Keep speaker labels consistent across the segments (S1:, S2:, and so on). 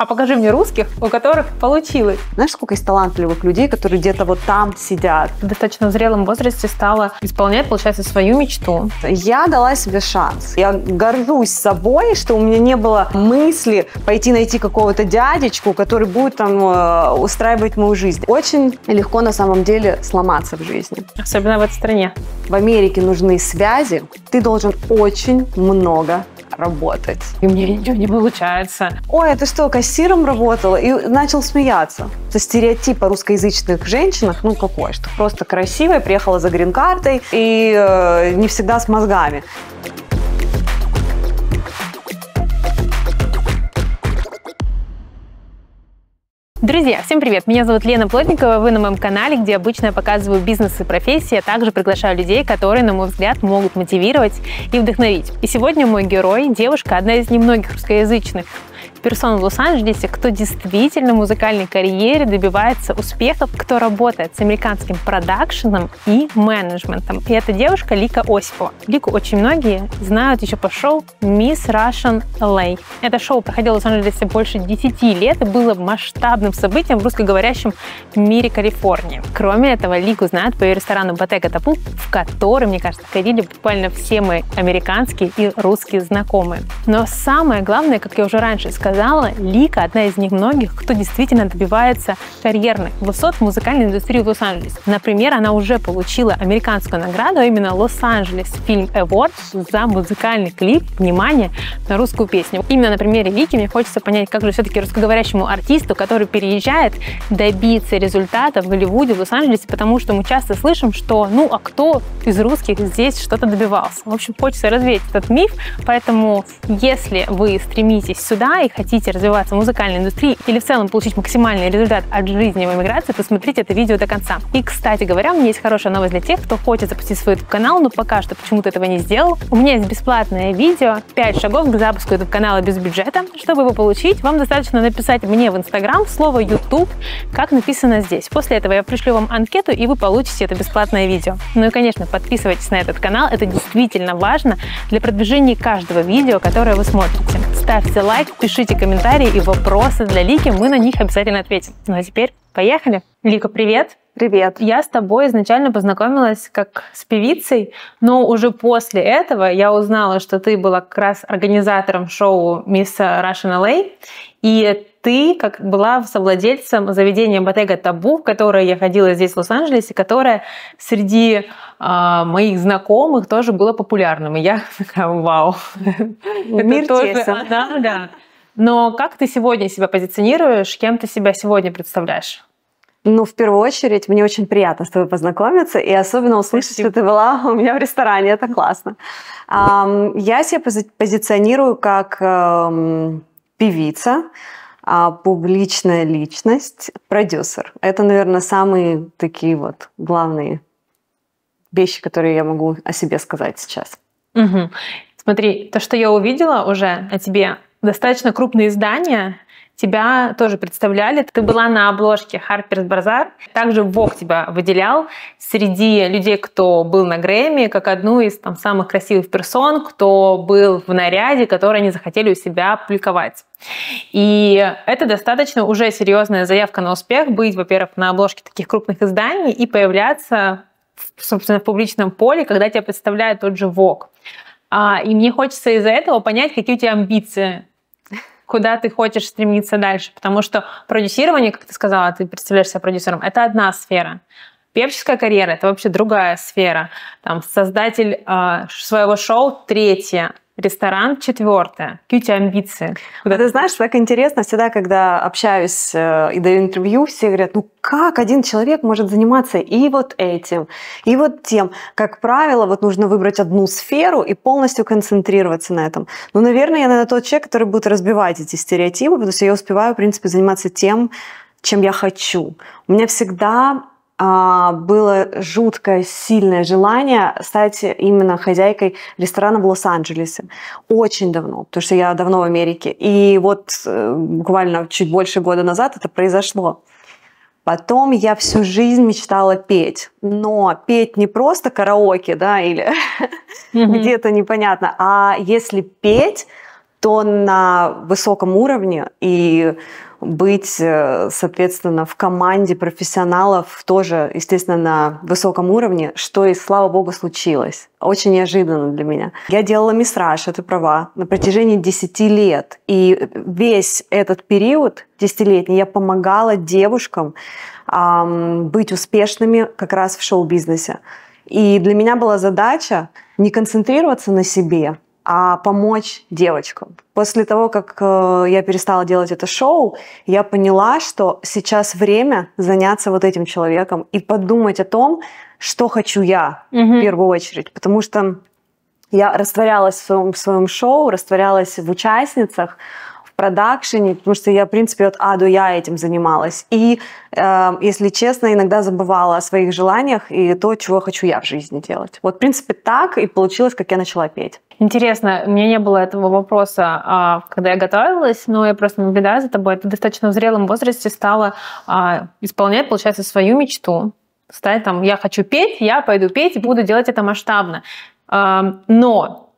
S1: А покажи мне русских, у которых получилось. Знаешь, сколько есть талантливых людей, которые где-то вот там
S2: сидят? в Достаточно зрелом возрасте стала исполнять, получается, свою мечту. Я дала себе шанс. Я горжусь собой, что у меня не было мысли пойти найти какого-то дядечку, который будет там э, устраивать мою жизнь. Очень легко на самом деле сломаться в жизни. Особенно в этой стране. В Америке нужны связи. Ты должен очень много работать. И мне ничего не получается. Ой, а ты что, кассиром работала? И начал смеяться. Это стереотип русскоязычных женщинах, ну какой, что просто красивая, приехала за грин-картой и э, не всегда с мозгами.
S1: Друзья, всем привет! Меня зовут Лена Плотникова, вы на моем канале, где обычно я показываю бизнес и профессии, а также приглашаю людей, которые, на мой взгляд, могут мотивировать и вдохновить. И сегодня мой герой – девушка, одна из немногих русскоязычных персон в Лос-Анджелесе, кто действительно в музыкальной карьере добивается успехов, кто работает с американским продакшеном и менеджментом. И эта девушка Лика Осипова. Лику очень многие знают еще по шоу Miss Russian LA. Это шоу проходило в Лос-Анджелесе больше 10 лет и было масштабным событием в русскоговорящем мире Калифорнии. Кроме этого, Лику знают по ее ресторану Ботека Тапу, в который, мне кажется, ходили буквально все мои американские и русские знакомые. Но самое главное, как я уже раньше сказала, сказала, Лика одна из немногих, кто действительно добивается карьерных высот в музыкальной индустрии в Лос-Анджелесе. Например, она уже получила американскую награду а именно Лос-Анджелес Фильм Awards за музыкальный клип «Внимание» на русскую песню. Именно на примере Вики мне хочется понять, как же все-таки русскоговорящему артисту, который переезжает, добиться результата в Голливуде, в Лос-Анджелесе, потому что мы часто слышим, что ну а кто из русских здесь что-то добивался. В общем, хочется развеять этот миф, поэтому если вы стремитесь сюда и хотите хотите развиваться в музыкальной индустрии или в целом получить максимальный результат от жизни в эмиграции, то смотрите это видео до конца. И, кстати говоря, у меня есть хорошая новость для тех, кто хочет запустить свой YouTube-канал, но пока что почему-то этого не сделал. У меня есть бесплатное видео 5 шагов к запуску YouTube-канала без бюджета. Чтобы его получить, вам достаточно написать мне в Instagram слово YouTube, как написано здесь. После этого я пришлю вам анкету, и вы получите это бесплатное видео. Ну и, конечно, подписывайтесь на этот канал, это действительно важно для продвижения каждого видео, которое вы смотрите ставьте лайк, пишите комментарии и вопросы для Лики, мы на них обязательно ответим. Ну а теперь поехали. Лика, привет! Привет. Я с тобой изначально познакомилась как с певицей, но уже после этого я узнала, что ты была как раз организатором шоу «Мисс Russian LA», и ты как была совладельцем заведения Ботега Табу, в которое я ходила здесь, в Лос-Анджелесе, которое среди э, моих знакомых тоже было популярным. И я такая, вау.
S2: Мир тоже
S1: она, да. Но как ты сегодня себя позиционируешь? Кем ты себя сегодня представляешь?
S2: Ну, в первую очередь, мне очень приятно с тобой познакомиться, и особенно услышать, Спасибо. что ты была у меня в ресторане, это классно. Я себя пози позиционирую как эм, певица, а публичная личность, продюсер. Это, наверное, самые такие вот главные вещи, которые я могу о себе сказать сейчас.
S1: Угу. Смотри, то, что я увидела уже о тебе, достаточно крупные издания, тебя тоже представляли. Ты была на обложке Harper's Bazaar. Также Vogue тебя выделял среди людей, кто был на Грэмми, как одну из там, самых красивых персон, кто был в наряде, который они захотели у себя публиковать. И это достаточно уже серьезная заявка на успех, быть, во-первых, на обложке таких крупных изданий и появляться собственно, в публичном поле, когда тебя представляет тот же ВОК. А, и мне хочется из-за этого понять, какие у тебя амбиции куда ты хочешь стремиться дальше. Потому что продюсирование, как ты сказала, ты представляешь себя продюсером, это одна сфера. Певческая карьера – это вообще другая сфера. Там, создатель э, своего шоу – третья. Ресторан
S2: четвертое. Кьюти амбиции. Куда ну, ты знаешь, так интересно всегда, когда общаюсь э, и даю интервью, все говорят, ну как один человек может заниматься и вот этим, и вот тем. Как правило, вот нужно выбрать одну сферу и полностью концентрироваться на этом. Ну, наверное, я, на тот человек, который будет разбивать эти стереотипы, потому что я успеваю, в принципе, заниматься тем, чем я хочу. У меня всегда а, было жуткое, сильное желание стать именно хозяйкой ресторана в Лос-Анджелесе. Очень давно, потому что я давно в Америке. И вот э, буквально чуть больше года назад это произошло. Потом я всю жизнь мечтала петь. Но петь не просто караоке, да, или где-то непонятно, а если петь, то на высоком уровне и быть, э, соответственно, в команде профессионалов тоже, естественно, на высоком уровне, что и, слава богу, случилось. Очень неожиданно для меня. Я делала мисс Раша, ты права, на протяжении 10 лет. И весь этот период, десятилетний, я помогала девушкам эм, быть успешными как раз в шоу-бизнесе. И для меня была задача не концентрироваться на себе, а помочь девочкам. После того, как э, я перестала делать это шоу, я поняла, что сейчас время заняться вот этим человеком и подумать о том, что хочу я угу. в первую очередь, потому что я растворялась в своем, в своем шоу, растворялась в участницах, продакшене, потому что я, в принципе, от А до Я этим занималась. И, э, если честно, иногда забывала о своих желаниях и то, чего хочу я в жизни делать. Вот, в принципе, так и получилось, как я начала петь.
S1: Интересно, у меня не было этого вопроса, а, когда я готовилась, но я просто наблюдаю за тобой. Ты достаточно в зрелом возрасте стала а, исполнять, получается, свою мечту. Стать там, я хочу петь, я пойду петь и буду делать это масштабно. Но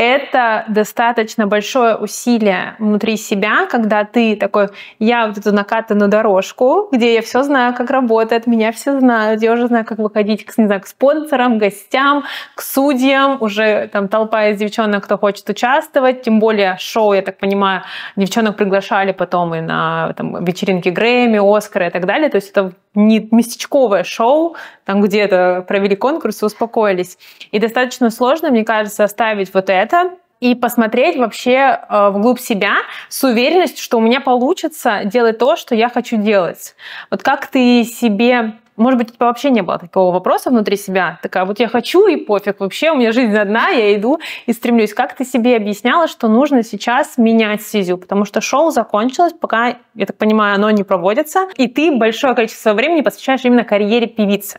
S1: это достаточно большое усилие внутри себя, когда ты такой, я вот эту накатанную дорожку, где я все знаю, как работает, меня все знают, я уже знаю, как выходить к, не знаю, к спонсорам, гостям, к судьям, уже там толпа из девчонок, кто хочет участвовать, тем более шоу, я так понимаю, девчонок приглашали потом и на там, вечеринки Грэмми, Оскара и так далее, то есть это не местечковое шоу, там где-то провели конкурс и успокоились. И достаточно сложно, мне кажется, оставить вот это, это и посмотреть вообще э, вглубь себя с уверенностью, что у меня получится делать то, что я хочу делать. Вот как ты себе может быть, у тебя вообще не было такого вопроса внутри себя? Такая, вот я хочу и пофиг, вообще у меня жизнь одна, я иду и стремлюсь. Как ты себе объясняла, что нужно сейчас менять стезю? Потому что шоу закончилось, пока, я так понимаю, оно не проводится, и ты большое количество времени посвящаешь именно карьере певицы.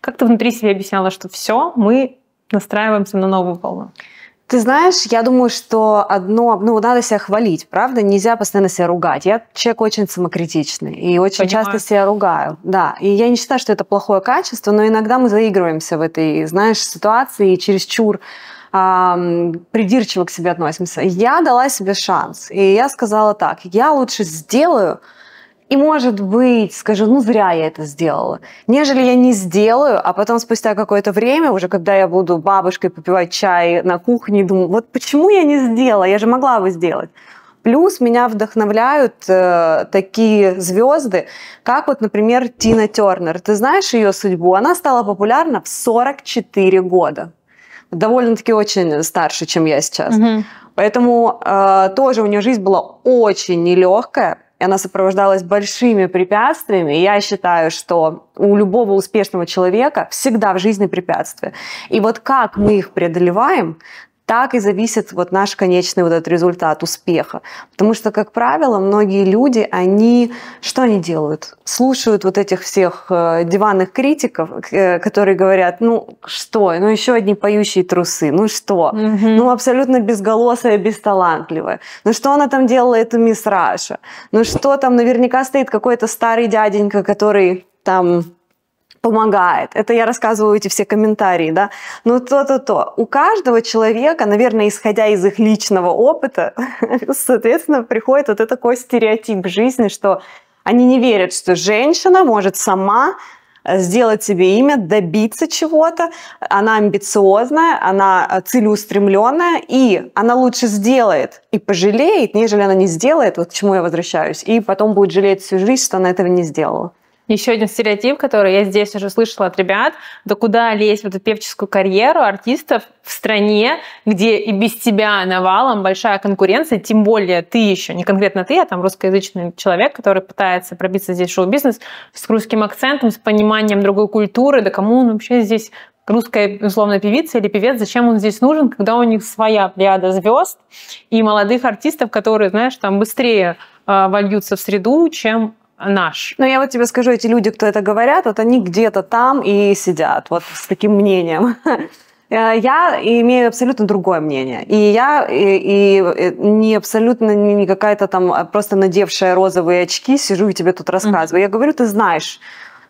S2: Как ты внутри себя объясняла, что все, мы настраиваемся на новую волну? Ты знаешь, я думаю, что одно, ну, надо себя хвалить, правда? Нельзя постоянно себя ругать. Я человек очень самокритичный и очень Понимаю. часто себя ругаю, да. И я не считаю, что это плохое качество, но иногда мы заигрываемся в этой, знаешь, ситуации и чересчур э, придирчиво к себе относимся. Я дала себе шанс, и я сказала так, я лучше сделаю, и, может быть, скажу, ну, зря я это сделала. Нежели я не сделаю, а потом спустя какое-то время, уже когда я буду бабушкой попивать чай на кухне, думаю, вот почему я не сделала, я же могла бы сделать. Плюс меня вдохновляют э, такие звезды, как вот, например, Тина Тернер. Ты знаешь ее судьбу? Она стала популярна в 44 года. Довольно-таки очень старше, чем я сейчас. Mm-hmm. Поэтому э, тоже у нее жизнь была очень нелегкая и она сопровождалась большими препятствиями. И я считаю, что у любого успешного человека всегда в жизни препятствия. И вот как мы их преодолеваем, так и зависит вот наш конечный вот этот результат успеха. Потому что, как правило, многие люди, они что они делают? Слушают вот этих всех э, диванных критиков, э, которые говорят, ну что, ну еще одни поющие трусы, ну что, угу. Mm -hmm. ну абсолютно безголосая, бесталантливая, ну что она там делала, эту мисс Раша, ну что там, наверняка стоит какой-то старый дяденька, который там помогает. Это я рассказываю эти все комментарии, да. Ну то-то-то. У каждого человека, наверное, исходя из их личного опыта, соответственно, приходит вот этот такой стереотип жизни, что они не верят, что женщина может сама э, сделать себе имя, добиться чего-то. Она амбициозная, она э, целеустремленная, и она лучше сделает и пожалеет, нежели она не сделает, вот к чему я возвращаюсь, и потом будет жалеть всю жизнь, что она этого не сделала.
S1: Еще один стереотип, который я здесь уже слышала от ребят, да куда лезть в эту певческую карьеру артистов в стране, где и без тебя навалом большая конкуренция, тем более ты еще, не конкретно ты, а там русскоязычный человек, который пытается пробиться здесь в шоу-бизнес с русским акцентом, с пониманием другой культуры, да кому он вообще здесь русская, условно, певица или певец, зачем он здесь нужен, когда у них своя плеяда звезд и молодых артистов, которые, знаешь, там быстрее э, вольются в
S2: среду, чем наш. Но я вот тебе скажу, эти люди, кто это говорят, вот они где-то там и сидят, вот с таким мнением. Э, я имею абсолютно другое мнение. И я и, и э, не абсолютно не, не какая-то там а, просто надевшая розовые очки сижу и тебе тут рассказываю. Mm-hmm. Я говорю, ты знаешь,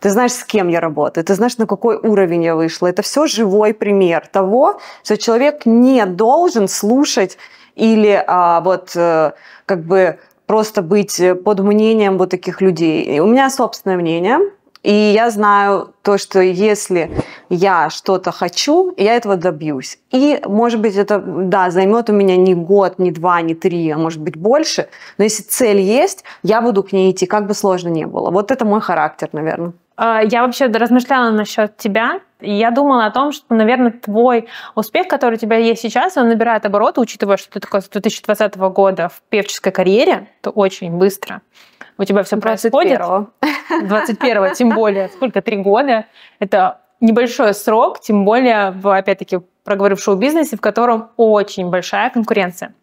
S2: ты знаешь, с кем я работаю, ты знаешь, на какой уровень я вышла. Это все живой пример того, что человек не должен слушать или а, вот э, как бы просто быть э, под мнением вот таких людей. И у меня собственное мнение, и я знаю то, что если я что-то хочу, я этого добьюсь. И, может быть, это, да, займет у меня не год, не два, не три, а может быть больше. Но если цель есть, я буду к ней идти, как бы сложно ни было. Вот это мой характер, наверное.
S1: А, я вообще размышляла насчет тебя. я думала о том, что, наверное, твой успех, который у тебя есть сейчас, он набирает обороты, учитывая, что ты такой с 2020 года в певческой карьере, то очень быстро у тебя все 21-го. 21-го. тем более. Сколько? Три года. Это небольшой срок, тем более, в, опять-таки, проговорив шоу-бизнесе, в котором очень большая конкуренция.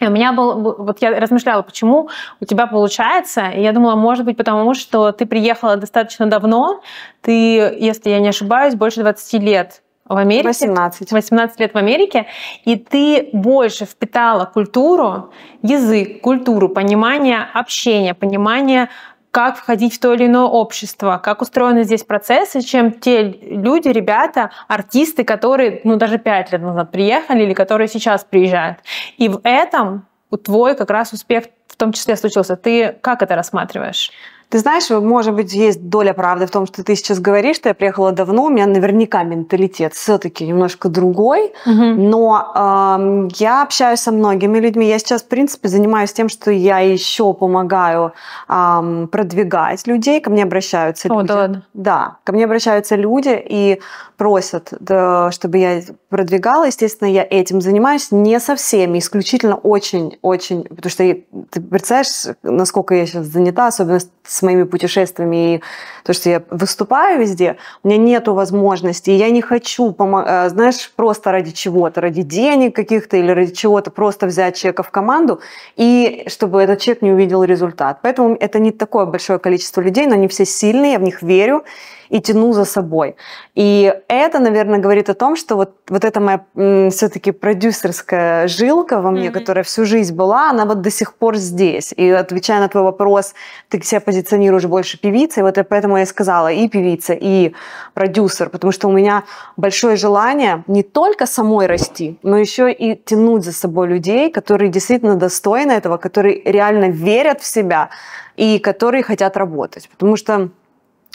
S1: И у меня был, вот я размышляла, почему у тебя получается, и я думала, может быть, потому что ты приехала достаточно давно, ты, если я не ошибаюсь, больше 20 лет в Америке. 18. 18 лет в Америке, и ты больше впитала культуру, язык, культуру, понимание общения, понимание как входить в то или иное общество, как устроены здесь процессы, чем те люди, ребята, артисты, которые, ну, даже пять лет назад приехали или которые сейчас приезжают. И в этом твой как раз успех в том числе случился. Ты как это
S2: рассматриваешь? Ты знаешь, может быть, есть доля правды в том, что ты сейчас говоришь, что я приехала давно, у меня наверняка менталитет все-таки немножко другой, угу. но э, я общаюсь со многими людьми. Я сейчас, в принципе, занимаюсь тем, что я еще помогаю э, продвигать людей. Ко мне обращаются О, люди. Да, ладно. да, ко мне обращаются люди и просят, да, чтобы я продвигала. Естественно, я этим занимаюсь не со всеми, исключительно очень-очень, потому что ты представляешь, насколько я сейчас занята, особенно с моими путешествиями и то, что я выступаю везде, у меня нету возможности, я не хочу, э, знаешь, просто ради чего-то, ради денег каких-то или ради чего-то просто взять человека в команду и чтобы этот человек не увидел результат. Поэтому это не такое большое количество людей, но они все сильные, я в них верю, и тяну за собой. И это, наверное, говорит о том, что вот, вот эта моя все-таки продюсерская жилка во мне, mm-hmm. которая всю жизнь была, она вот до сих пор здесь. И отвечая на твой вопрос, ты себя позиционируешь больше певицей, вот поэтому я и сказала и певица, и продюсер, потому что у меня большое желание не только самой расти, но еще и тянуть за собой людей, которые действительно достойны этого, которые реально верят в себя и которые хотят работать. Потому что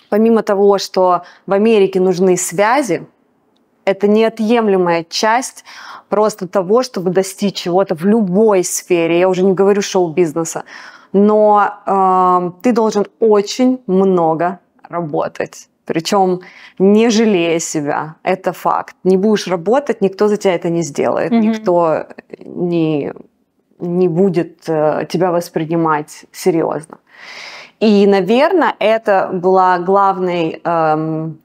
S2: помимо того, что в Америке нужны связи, это неотъемлемая часть просто того, чтобы достичь чего-то в любой сфере. Я уже не говорю шоу-бизнеса. Но э, ты должен очень много работать. Причем не жалея себя, это факт. Не будешь работать, никто за тебя это не сделает, mm-hmm. никто не, не будет э, тебя воспринимать серьезно. И, наверное, это была главной эм,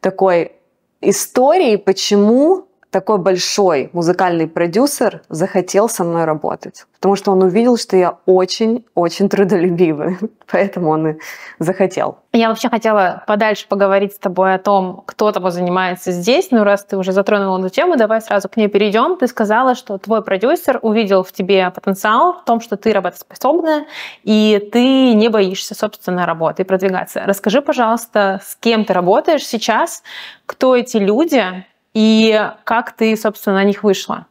S2: такой историей, почему такой большой музыкальный продюсер захотел со мной работать, потому что он увидел, что я очень-очень трудолюбивая, поэтому он и захотел.
S1: Я вообще хотела подальше поговорить с тобой о том, кто тобой занимается здесь, но ну, раз ты уже затронула эту тему, давай сразу к ней перейдем. Ты сказала, что твой продюсер увидел в тебе потенциал в том, что ты работоспособная, и ты не боишься, собственной работы и продвигаться. Расскажи, пожалуйста, с кем ты работаешь сейчас, кто эти люди, и как ты, собственно, на них вышла?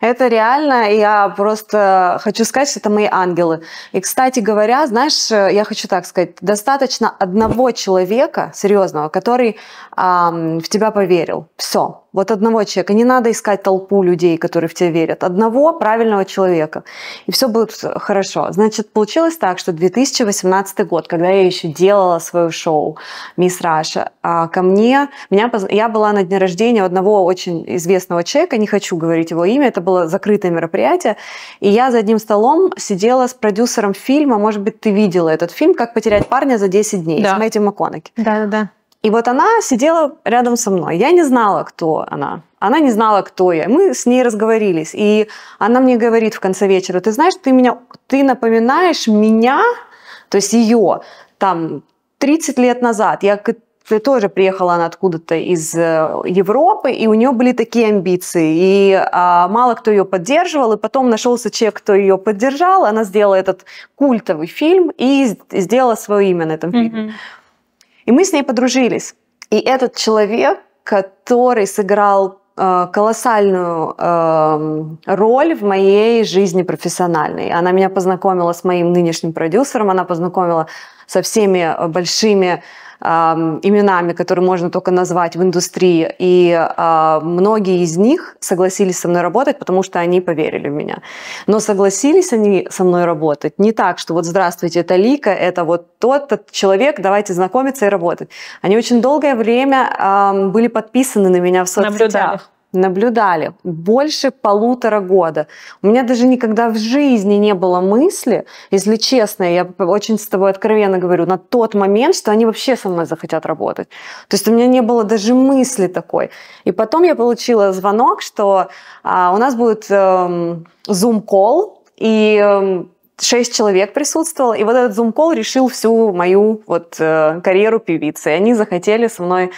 S1: Это
S2: реально, я просто хочу сказать, что это мои ангелы. И, кстати говоря, знаешь, я хочу так сказать, достаточно одного человека, серьезного, который эм, в тебя поверил. Все, вот одного человека. Не надо искать толпу людей, которые в тебя верят. Одного правильного человека. И все будет хорошо. Значит, получилось так, что 2018 год, когда я еще делала свое шоу «Мисс Раша», а, ко мне, меня, я была на дне рождения одного очень известного человека, не хочу говорить его имя, это было закрытое мероприятие, и я за одним столом сидела с продюсером фильма, может быть, ты видела этот фильм «Как потерять парня за 10 дней» да. с Мэтью МакКонахи. Да-да-да. И вот она сидела рядом со мной. Я не знала, кто она. Она не знала, кто я. Мы с ней разговорились. И она мне говорит в конце вечера, ты знаешь, ты, меня, ты напоминаешь меня, то есть ее, там, 30 лет назад. Я ты тоже приехала она откуда-то из э, Европы, и у нее были такие амбиции. И а, мало кто ее поддерживал, и потом нашелся человек, кто ее поддержал. Она сделала этот культовый фильм и сделала свое имя на этом mm-hmm. фильме. И мы с ней подружились. И этот человек, который сыграл э, колоссальную э, роль в моей жизни профессиональной. Она меня познакомила с моим нынешним продюсером, она познакомила со всеми э, большими именами, которые можно только назвать в индустрии, и а, многие из них согласились со мной работать, потому что они поверили в меня. Но согласились они со мной работать не так, что вот «Здравствуйте, это Лика, это вот тот -то человек, давайте знакомиться и работать». Они очень долгое время были подписаны на меня в соцсетях. Наблюдали наблюдали больше полутора года. У меня даже никогда в жизни не было мысли, если честно, я очень с тобой откровенно говорю, на тот момент, что они вообще со мной захотят работать. То есть у меня не было даже мысли такой. И потом я получила звонок, что а, у нас будет эм, Zoom-колл, и эм, шесть человек присутствовало, и вот этот зум-кол решил всю мою вот э, карьеру певицы. И они захотели со мной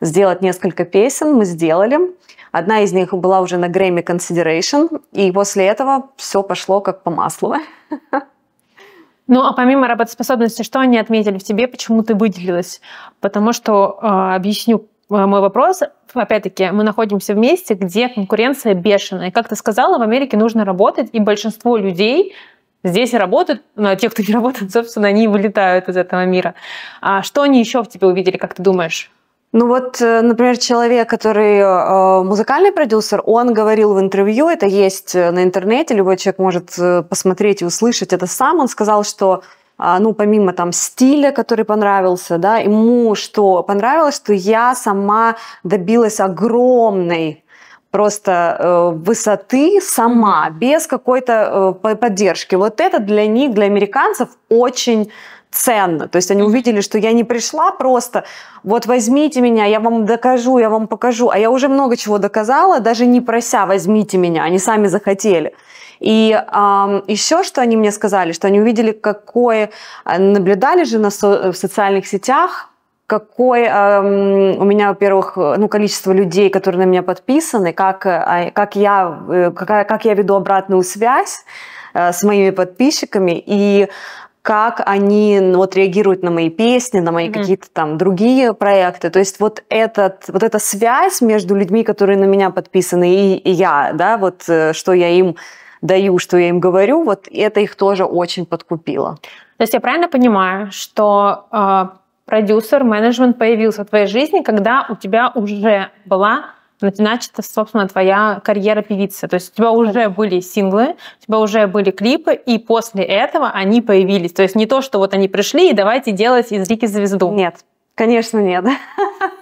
S2: сделать несколько песен, мы сделали. Одна из них была уже на Грэмми Consideration, и после этого все пошло как по маслу.
S1: Ну, а помимо работоспособности, что они отметили в тебе, почему ты выделилась? Потому что, а, объясню а, мой вопрос, опять-таки, мы находимся в месте, где конкуренция бешеная. Как ты сказала, в Америке нужно работать, и большинство людей здесь работают, ну, а те, кто не работает, собственно, они вылетают из этого мира. А что они еще в тебе увидели, как ты думаешь?
S2: Ну вот, э, например, человек, который э, музыкальный продюсер, он говорил в интервью, это есть э, на интернете, любой человек может посмотреть и услышать это сам, он сказал, что а, ну, помимо там стиля, который понравился, да, ему что понравилось, что я сама добилась огромной просто э, высоты сама, без какой-то э, поддержки. Вот это для них, для американцев, очень ценно. То есть они увидели, что я не пришла просто, вот возьмите меня, я вам докажу, я вам покажу. А я уже много чего доказала, даже не прося, возьмите меня, они сами захотели. И э, еще что они мне сказали, что они увидели, какое, э, наблюдали же на со, э, в социальных сетях, какое э, у меня, во-первых, э, ну, количество людей, которые на меня подписаны, как, а, как, я, как, как я веду обратную связь с моими подписчиками. И как они ну, вот реагируют на мои песни, на мои mm-hmm. какие-то там другие проекты. То есть вот, этот, вот эта связь между людьми, которые на меня подписаны, и, и я, да, вот э, что я им даю, что я им говорю, вот это их тоже очень подкупило. То есть я правильно
S1: понимаю, что э, продюсер, менеджмент появился в твоей жизни, когда у тебя уже была начата, собственно, твоя карьера певицы. То есть у тебя уже были синглы, у тебя уже были клипы, и после этого они появились. То есть не то, что вот они пришли и давайте делать из Рики звезду. Нет, Конечно, нет.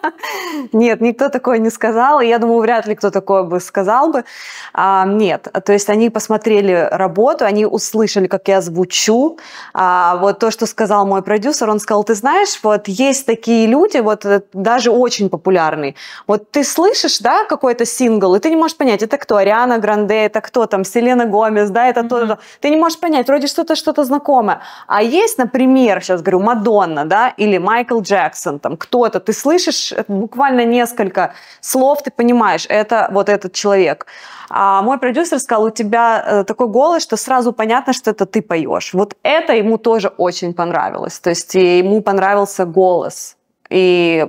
S2: нет, никто такое не сказал. я думаю, вряд ли кто такое бы сказал бы. А, нет, то есть они посмотрели работу, они услышали, как я звучу. А, вот то, что сказал мой продюсер, он сказал, ты знаешь, вот есть такие люди, вот э, даже очень популярные. Вот ты слышишь, да, какой-то сингл, и ты не можешь понять, это кто, Ариана Гранде, это кто там, Селена Гомес, да, это mm-hmm. то, Ты не можешь понять, вроде что-то что-то знакомое. А есть, например, сейчас говорю, Мадонна, да, или Майкл Джексон, Джексон, там кто это? ты слышишь э, буквально несколько слов, ты понимаешь, это вот этот человек. А мой продюсер сказал, у тебя э, такой голос, что сразу понятно, что это ты поешь. Вот это ему тоже очень понравилось. То есть ему понравился голос. И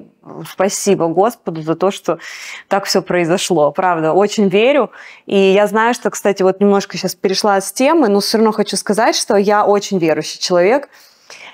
S2: спасибо Господу за то, что так все произошло. Правда, очень верю. И я знаю, что, кстати, вот немножко сейчас перешла с темы, но все равно хочу сказать, что я очень верующий человек.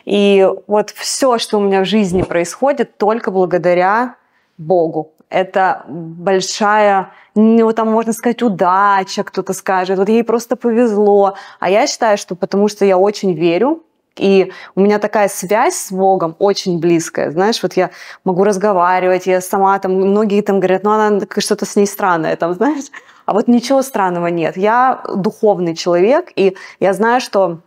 S2: И вот все, что у меня в жизни происходит, только благодаря Богу. Это большая, ну, там можно сказать, удача, кто-то скажет. Вот ей просто повезло. А я считаю, что потому что я очень верю, и у меня такая связь с Богом очень близкая. Знаешь, вот я могу разговаривать, я сама там, многие там говорят, ну она что-то с ней странное, там, знаешь. А вот ничего странного нет. Я духовный человек, и я знаю, что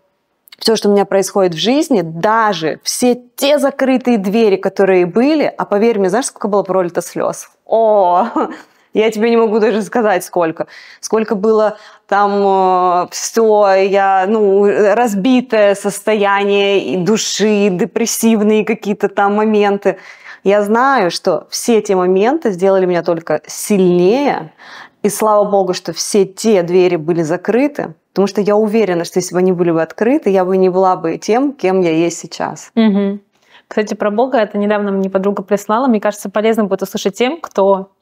S2: все, что у меня происходит в жизни, даже все те закрытые двери, которые были, а поверь мне, знаешь, сколько было пролито слез? О, я тебе не могу даже сказать, сколько. Сколько было там э, все, я, ну, разбитое состояние и души, и депрессивные какие-то там моменты. Я знаю, что все эти моменты сделали меня только сильнее. И слава богу, что все те двери были закрыты, Потому что я уверена, что если бы они были бы открыты, я бы не была бы тем, кем я есть сейчас. Угу.
S1: Кстати, про Бога это недавно мне подруга прислала. Мне кажется, полезно будет услышать тем, кто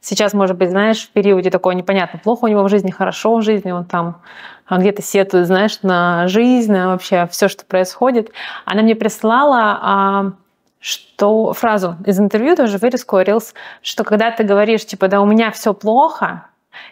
S1: сейчас, может быть, знаешь, в периоде такого непонятно, плохо у него в жизни, хорошо в жизни, он там а, где-то сетует, знаешь, на жизнь, на вообще все, что происходит. Она мне прислала а, что фразу из интервью тоже вырезку Рилс, что когда ты говоришь, типа, да, у меня все плохо,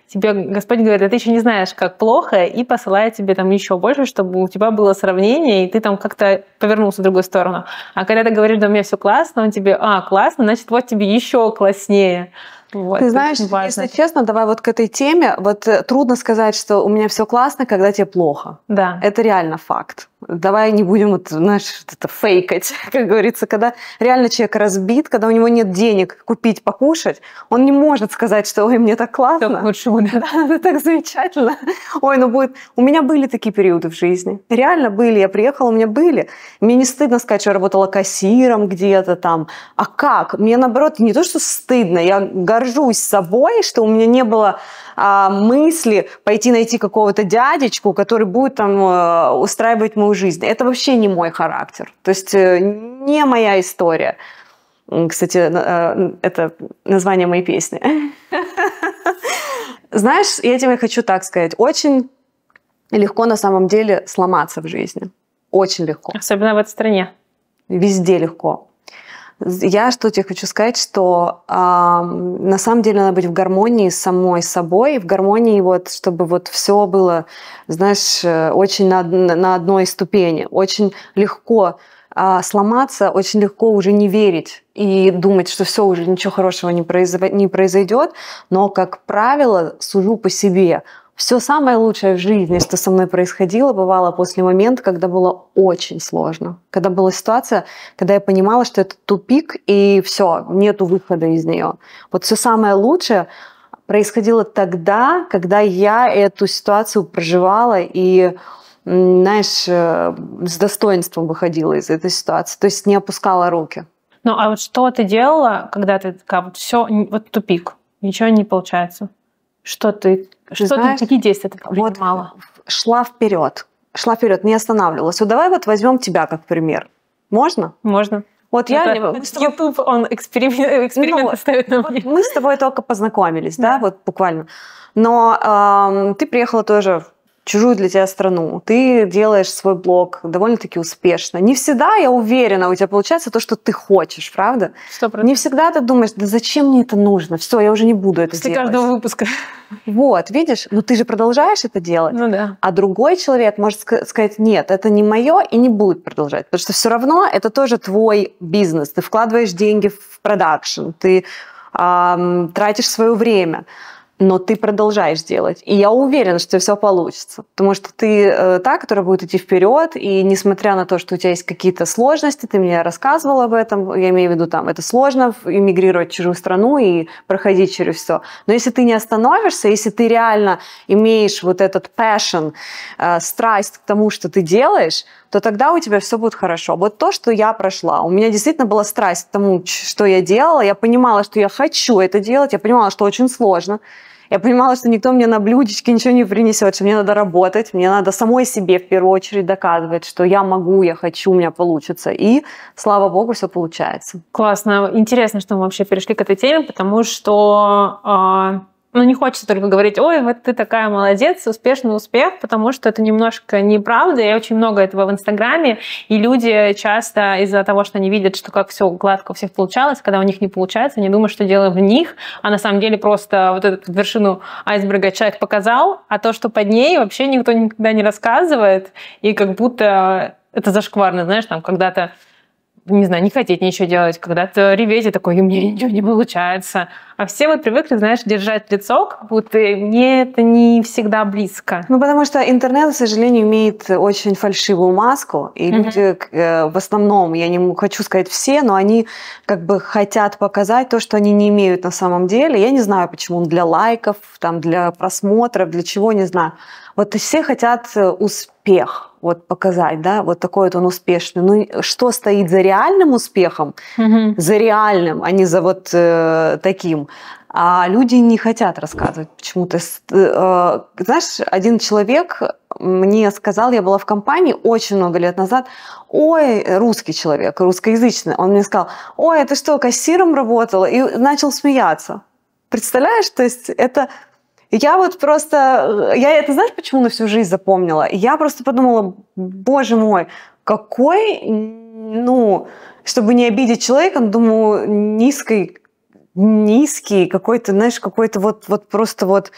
S1: тебе Господь говорит, а ты еще не знаешь, как плохо, и посылает тебе там еще больше, чтобы у тебя было сравнение, и ты там как-то повернулся в другую сторону. А когда ты говоришь, да, у меня все классно, он тебе, а, классно, значит, вот тебе еще класснее.
S2: Вот, ты знаешь, важно. если честно, давай вот к этой теме, вот э, трудно сказать, что у меня все классно, когда тебе плохо. Да. Это реально факт давай не будем вот, знаешь, это фейкать, как говорится, когда реально человек разбит, когда у него нет денег купить, покушать, он не может сказать, что ой, мне так классно. Так лучшего, да. да, так замечательно. Ой, ну будет... У меня были такие периоды в жизни. Реально были. Я приехала, у меня были. Мне не стыдно сказать, что я работала кассиром где-то там. А как? Мне, наоборот, не то, что стыдно, я горжусь собой, что у меня не было а, мысли пойти найти какого-то дядечку, который будет там э, устраивать мою жизнь. Это вообще не мой характер. То есть э, не моя история. Кстати, э, это название моей песни. Знаешь, я тебе хочу так сказать. Очень легко на самом деле сломаться в жизни. Очень легко. Особенно в этой стране. Везде легко. Я что тебе хочу сказать, что э, на самом деле надо быть в гармонии с самой собой, в гармонии вот, чтобы вот все было, знаешь, э, очень на, на одной ступени, очень легко э, сломаться, очень легко уже не верить и думать, что все уже ничего хорошего не, произойдет, не произойдет, но как правило сужу по себе, все самое лучшее в жизни, что со мной происходило, бывало после момента, когда было очень сложно. Когда была ситуация, когда я понимала, что это тупик, и все, нету выхода из нее. Вот все самое лучшее происходило тогда, когда я эту ситуацию проживала и знаешь, э, с достоинством выходила из этой ситуации, то есть не опускала руки.
S1: Ну а вот что ты делала, когда ты такая вот все, вот тупик,
S2: ничего не получается? Что ты, что знаешь, ты какие действия ты предпринимала? Вот шла вперед, шла вперед, не останавливалась. Вот давай вот возьмем тебя как пример. Можно? Можно. Вот я... Это, мы YouTube, он эксперимент, эксперимент ну, ставит на мне. мы с тобой только познакомились, да, да вот буквально. Но эм, ты приехала тоже чужую для тебя страну, ты делаешь свой блог довольно-таки успешно. Не всегда, я уверена, у тебя получается то, что ты хочешь, правда? 100%. Не всегда ты думаешь, да зачем мне это нужно? Все, я уже не буду это После делать. После каждого выпуска. Вот, видишь, но ты же продолжаешь это делать. Ну да. А другой человек может сказать, нет, это не мое и не будет продолжать. Потому что все равно это тоже твой бизнес. Ты вкладываешь деньги в продакшн, ты эм, тратишь свое время но ты продолжаешь делать. И я уверена, что все получится. Потому что ты э, та, которая будет идти вперед, и несмотря на то, что у тебя есть какие-то сложности, ты мне рассказывала об этом, я имею в виду, там, это сложно иммигрировать в чужую страну и проходить через все. Но если ты не остановишься, если ты реально имеешь вот этот passion, э, страсть к тому, что ты делаешь, то тогда у тебя все будет хорошо. Вот то, что я прошла. У меня действительно была страсть к тому, что я делала. Я понимала, что я хочу это делать. Я понимала, что очень сложно. Я понимала, что никто мне на блюдечке ничего не принесет, что мне надо работать, мне надо самой себе в первую очередь доказывать, что я могу, я хочу, у меня получится. И, слава богу, все получается.
S1: Классно. Интересно, что мы вообще перешли к этой теме, потому что а, ну не хочется только говорить, ой, вот ты такая молодец, успешный успех, потому что это немножко неправда, и очень много этого в Инстаграме, и люди часто из-за того, что они видят, что как все гладко у всех получалось, когда у них не получается, они думают, что дело в них, а на самом деле просто вот эту вершину айсберга человек показал, а то, что под ней, вообще никто никогда не рассказывает, и как будто это зашкварно, знаешь, там когда-то не знаю, не хотеть ничего делать, когда-то реветь и такой, у меня ничего не получается. А все мы привыкли, знаешь, держать лицо, как будто мне это не всегда близко.
S2: Ну, потому что интернет, к сожалению, имеет очень фальшивую маску, и mm-hmm. люди э, в основном, я не хочу сказать все, но они как бы хотят показать то, что они не имеют на самом деле. Я не знаю, почему, для лайков, там, для просмотров, для чего, не знаю. Вот все хотят э, успех, вот показать, да, вот такой вот он успешный. Ну, что стоит за реальным успехом? mm За реальным, а не за вот э, таким. А люди не хотят рассказывать почему-то. Э, э, знаешь, один человек мне сказал, я была в компании очень много лет назад, ой, русский человек, русскоязычный, он мне сказал, ой, это а что, кассиром работала? И начал смеяться. Представляешь, то есть это и я вот просто, э, я это, знаешь, почему на всю жизнь запомнила? Я просто подумала, боже мой, какой, ну, чтобы не обидеть человека, ну, думаю, низкий, низкий какой-то, знаешь, какой-то вот, вот просто вот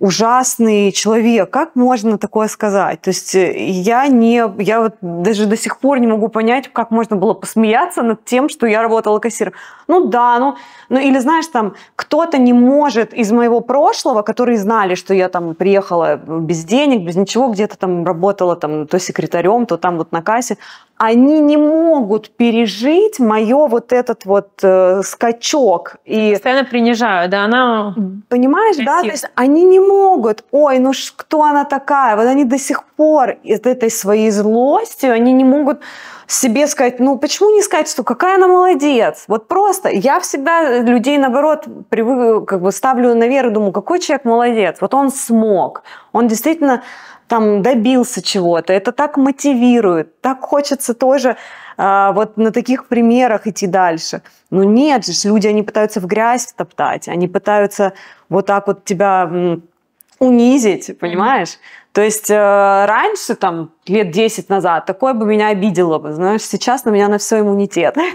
S2: ужасный человек. Как можно такое сказать? То есть э, я не, я вот даже до сих пор не могу понять, как можно было посмеяться над тем, что я работала кассиром. Ну да, ну, ну или знаешь, там кто-то не может из моего прошлого, которые знали, что я там приехала без денег, без ничего, где-то там работала там то секретарем, то там вот на кассе, они не могут пережить мое вот этот вот э, скачок. И постоянно
S1: принижаю, да, она...
S2: Понимаешь, Красиво. да, то есть они не могут. Ой, ну ж кто она такая? Вот они до сих пор из этой своей злостью, они не могут себе сказать, ну почему не сказать, что какая она молодец? Вот просто я всегда людей, наоборот, привык, как бы ставлю на веру, думаю, какой человек молодец? Вот он смог, он действительно там добился чего-то, это так мотивирует, так хочется тоже э, вот на таких примерах идти дальше. Но нет же, люди, они пытаются в грязь топтать, они пытаются вот так вот тебя унизить, понимаешь? Mm-hmm. То есть э, раньше, там, лет 10 назад, такое бы меня обидело бы, знаешь, сейчас на меня на все иммунитет.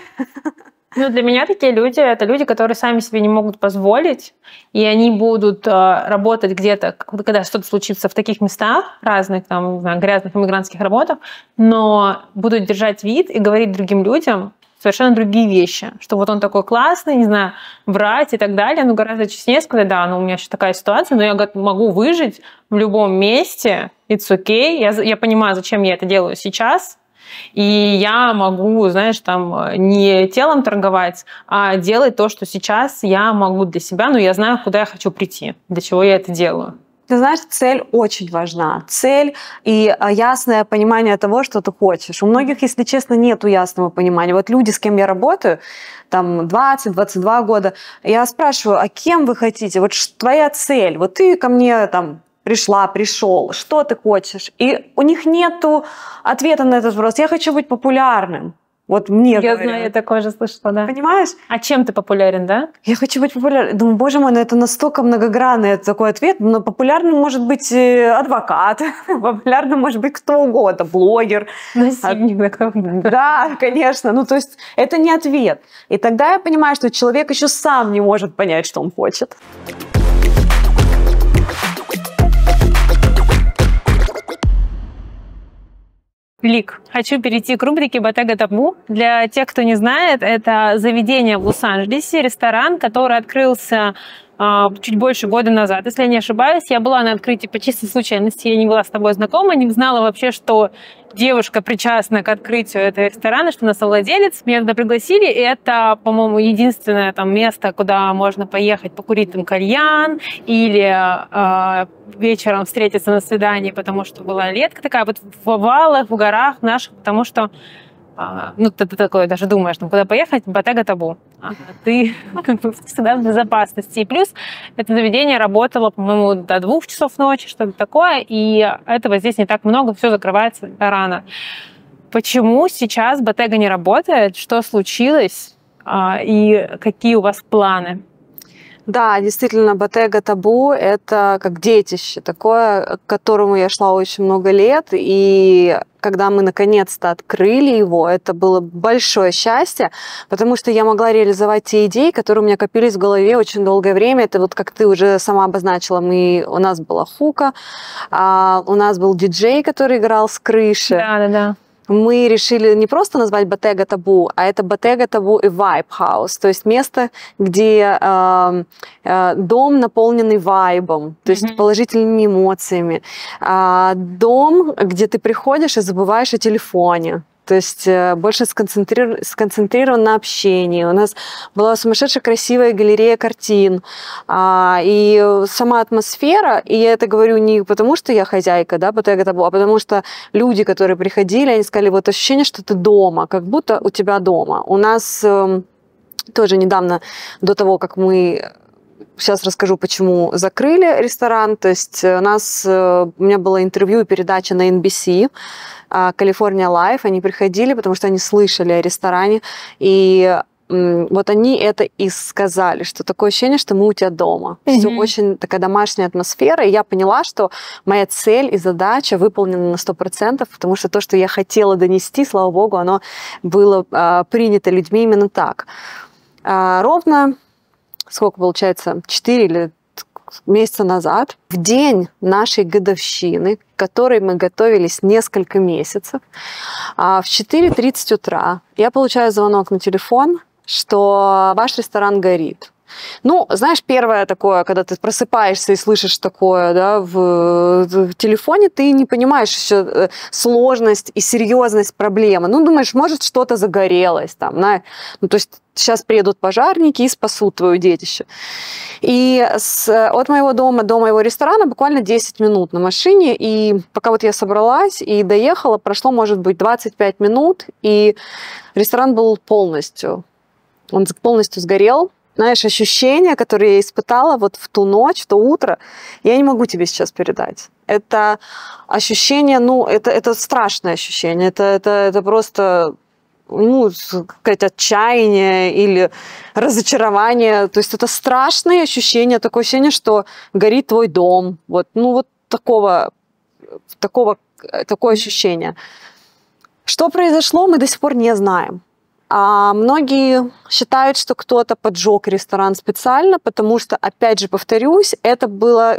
S1: Ну, для меня такие люди — это люди, которые сами себе не могут позволить, и они будут э, работать где-то, когда что-то случится в таких местах, разных, там, грязных иммигрантских работах, но будут держать вид и говорить другим людям, совершенно другие вещи. Что вот он такой классный, не знаю, врать и так далее, но гораздо честнее сказать, да, ну у меня сейчас такая ситуация, но я могу выжить в любом месте, it's okay, я, я понимаю, зачем я это делаю сейчас, и я могу, знаешь, там не телом торговать, а делать то, что сейчас я могу для себя, но я знаю, куда я хочу прийти, для чего я это делаю.
S2: Ты знаешь, цель очень важна. Цель и а, ясное понимание того, что ты хочешь. У многих, если честно, нету ясного понимания. Вот люди, с кем я работаю, там 20-22 года, я спрашиваю, а кем вы хотите? Вот твоя цель? Вот ты ко мне там пришла, пришел, что ты хочешь? И у них нету ответа на этот вопрос. Я хочу быть популярным. Вот мне Я говорят. знаю, я такое же слышала, да. Понимаешь? А чем ты популярен, да? Я хочу быть популярным. Думаю, боже мой, ну это настолько многогранный такой ответ. Но популярным может быть э, адвокат, популярным может быть кто угодно, блогер. Насильник. А... Да, конечно. Ну то есть это не ответ. И тогда я понимаю, что человек еще сам не может понять, что он хочет.
S1: Лик. Хочу перейти к рубрике «Ботега Табу». Для тех, кто не знает, это заведение в Лос-Анджелесе, ресторан, который открылся а, чуть больше года назад, если я не ошибаюсь. Я была на открытии по чистой случайности, я не была с тобой знакома, не знала вообще, что девушка причастна к открытию этого ресторана, что она нас Меня туда пригласили, и это, по-моему, единственное там место, куда можно поехать покурить там кальян или э, вечером встретиться на свидании, потому что была летка такая вот в овалах, в горах наших, потому что а, ну, ты, ты такое даже думаешь, ну, куда поехать? Батега табу. Ага. Ты всегда в безопасности. И плюс это заведение работало, по-моему, до двух часов ночи, что-то такое, и этого здесь не так много, все закрывается рано. Почему сейчас Батега не работает? Что случилось? А, и какие у вас планы?
S2: Да, действительно, Батега Табу – это как детище такое, к которому я шла очень много лет, и когда мы наконец-то открыли его, это было большое счастье, потому что я могла реализовать те идеи, которые у меня копились в голове очень долгое время. Это вот как ты уже сама обозначила, мы, у нас была хука, а, у нас был диджей, который играл с крыши. Да, да, да мы решили не просто назвать Ботега Табу, а это Ботега Табу и Вайб Хаус, то есть место, где э, э, дом наполненный вайбом, то есть mm-hmm. положительными эмоциями, э, дом, где ты приходишь и забываешь о телефоне, то есть э, больше сконцентрирован, сконцентрирован на общении. У нас была сумасшедшая красивая галерея картин, а, и сама атмосфера, и я это говорю не потому, что я хозяйка, да, а потому что люди, которые приходили, они сказали, вот ощущение, что ты дома, как будто у тебя дома. У нас эм, тоже недавно, до того, как мы Сейчас расскажу, почему закрыли ресторан. То есть у э, нас, э, у меня было интервью и передача на NBC, California Life. Они приходили, потому что они слышали о ресторане. И вот они это и сказали, что такое ощущение, что мы у тебя дома. Mm-hmm. Все очень такая домашняя атмосфера. И я поняла, что моя цель и задача выполнена на 100%, потому что то, что я хотела донести, слава богу, оно было э, принято людьми именно так. Э, ровно сколько получается, 4 или месяца назад, в день нашей годовщины, к которой мы готовились несколько месяцев, а, в 4.30 утра я получаю звонок на телефон, что ваш ресторан горит. Ну, знаешь, первое такое, когда ты просыпаешься и слышишь такое, да, в, в телефоне, ты не понимаешь еще э, сложность и серьезность проблемы. Ну, думаешь, может, что-то загорелось там, на, ну, то есть сейчас приедут пожарники и спасут твое детище. И с, от моего дома до моего ресторана буквально 10 минут на машине. И пока вот я собралась и доехала, прошло, может быть, 25 минут, и ресторан был полностью, он полностью сгорел знаешь, ощущения, которые я испытала вот в ту ночь, в то утро, я не могу тебе сейчас передать. Это ощущение, ну, это, это страшное ощущение, это, это, это просто ну, какое-то отчаяние или разочарование. То есть это страшные ощущения, такое ощущение, что горит твой дом. Вот, ну, вот такого, такого, такое ощущение. Что произошло, мы до сих пор не знаем. А многие считают, что кто-то поджег ресторан специально, потому что, опять же, повторюсь, это было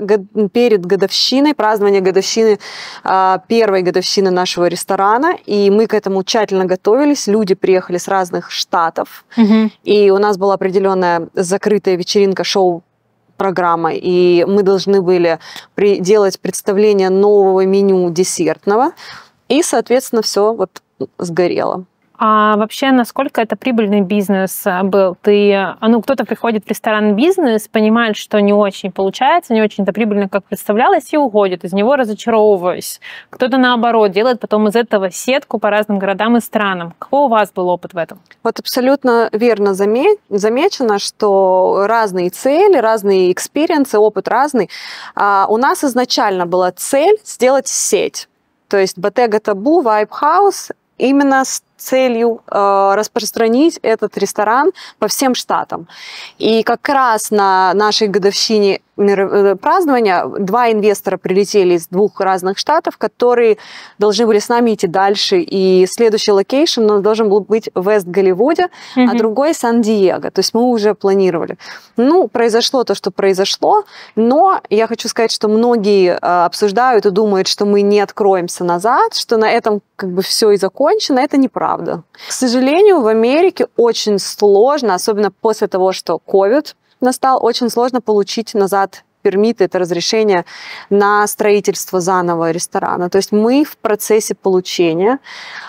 S2: перед годовщиной, празднование годовщины, а, первой годовщины нашего ресторана, и мы к этому тщательно готовились. Люди приехали с разных штатов, угу. и у нас была определенная закрытая вечеринка, шоу программа, и мы должны были при делать представление нового меню десертного, и, соответственно, все вот сгорело.
S1: А вообще, насколько это прибыльный бизнес э, был? Ты, э, ну, кто-то приходит в ресторан бизнес, понимает, что не очень получается, не очень это прибыльно, как представлялось, и уходит из него, разочаровываясь. Кто-то, наоборот, делает потом из этого сетку по разным городам и странам. Какой у вас был опыт в этом?
S2: Вот абсолютно верно замечено, что разные цели, разные экспириенсы, опыт разный. А у нас изначально была цель сделать сеть. То есть Bottega Табу, Vibe House именно с целью э, распространить этот ресторан по всем штатам. И как раз на нашей годовщине э, празднования два инвестора прилетели из двух разных штатов, которые должны были с нами идти дальше. И следующий локейшн у нас должен был быть в Вест-Голливуде, mm-hmm. а другой Сан-Диего. То есть мы уже планировали. Ну, произошло то, что произошло, но я хочу сказать, что многие э, обсуждают и думают, что мы не откроемся назад, что на этом как бы все и закончено. Это неправда правда. К сожалению, в Америке очень сложно, особенно после того, что COVID настал, очень сложно получить назад пермит, это разрешение на строительство заново ресторана. То есть мы в процессе получения.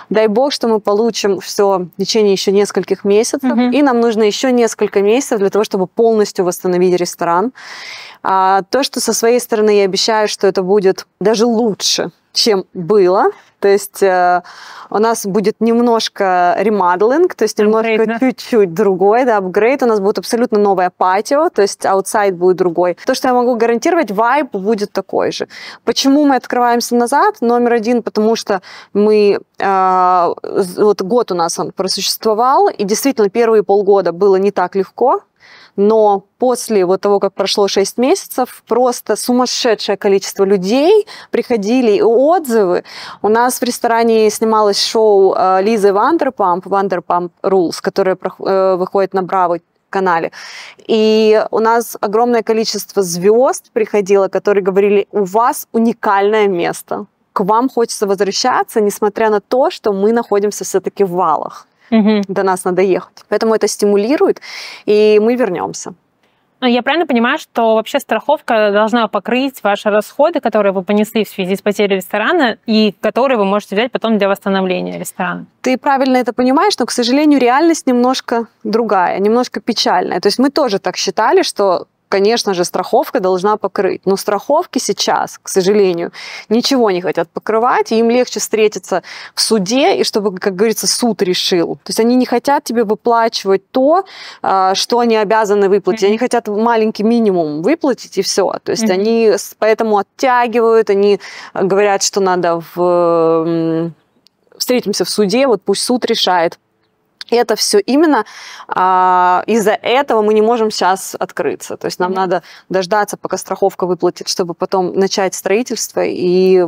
S2: Дай бог, что мы получим все в течение еще нескольких месяцев, угу. и нам нужно еще несколько месяцев для того, чтобы полностью восстановить ресторан. А то, что со своей стороны я обещаю, что это будет даже лучше, чем было. То есть э, у нас будет немножко ремоделинг, то есть upgrade, немножко чуть-чуть другой, да, апгрейд. У нас будет абсолютно новое патио, то есть аутсайд будет другой. То, что я могу гарантировать, вайб будет такой же. Почему мы открываемся назад? Номер один, потому что мы... Э, вот год у нас он просуществовал, и действительно первые полгода было не так легко, но после вот того, как прошло 6 месяцев, просто сумасшедшее количество людей приходили и отзывы. У нас в ресторане снималось шоу э, Лизы Вандерпамп, Вандерпамп Rules, которое э, выходит на Браво канале. И у нас огромное количество звезд приходило, которые говорили, у вас уникальное место. К вам хочется возвращаться, несмотря на то, что мы находимся все-таки в валах угу. до нас надо ехать. Поэтому это стимулирует, и мы вернемся.
S1: Ну, я правильно понимаю, что вообще страховка должна покрыть ваши расходы, которые вы понесли в связи с потерей ресторана и которые вы можете взять потом для восстановления ресторана?
S2: Ты правильно это понимаешь, но, к сожалению, реальность немножко другая, немножко печальная. То есть мы тоже так считали, что конечно же, страховка должна покрыть. Но страховки сейчас, к сожалению, ничего не хотят покрывать, и им легче встретиться в суде, и чтобы, как говорится, суд решил. То есть они не хотят тебе выплачивать то, а, что они обязаны выплатить. Mm-hmm. Они хотят маленький минимум выплатить, и все. То есть mm-hmm. они поэтому оттягивают, они говорят, что надо в встретимся в суде, вот пусть суд решает, и Это все именно а, из-за этого мы не можем сейчас открыться. То есть нам mm-hmm. надо дождаться, пока страховка выплатит, чтобы потом начать строительство и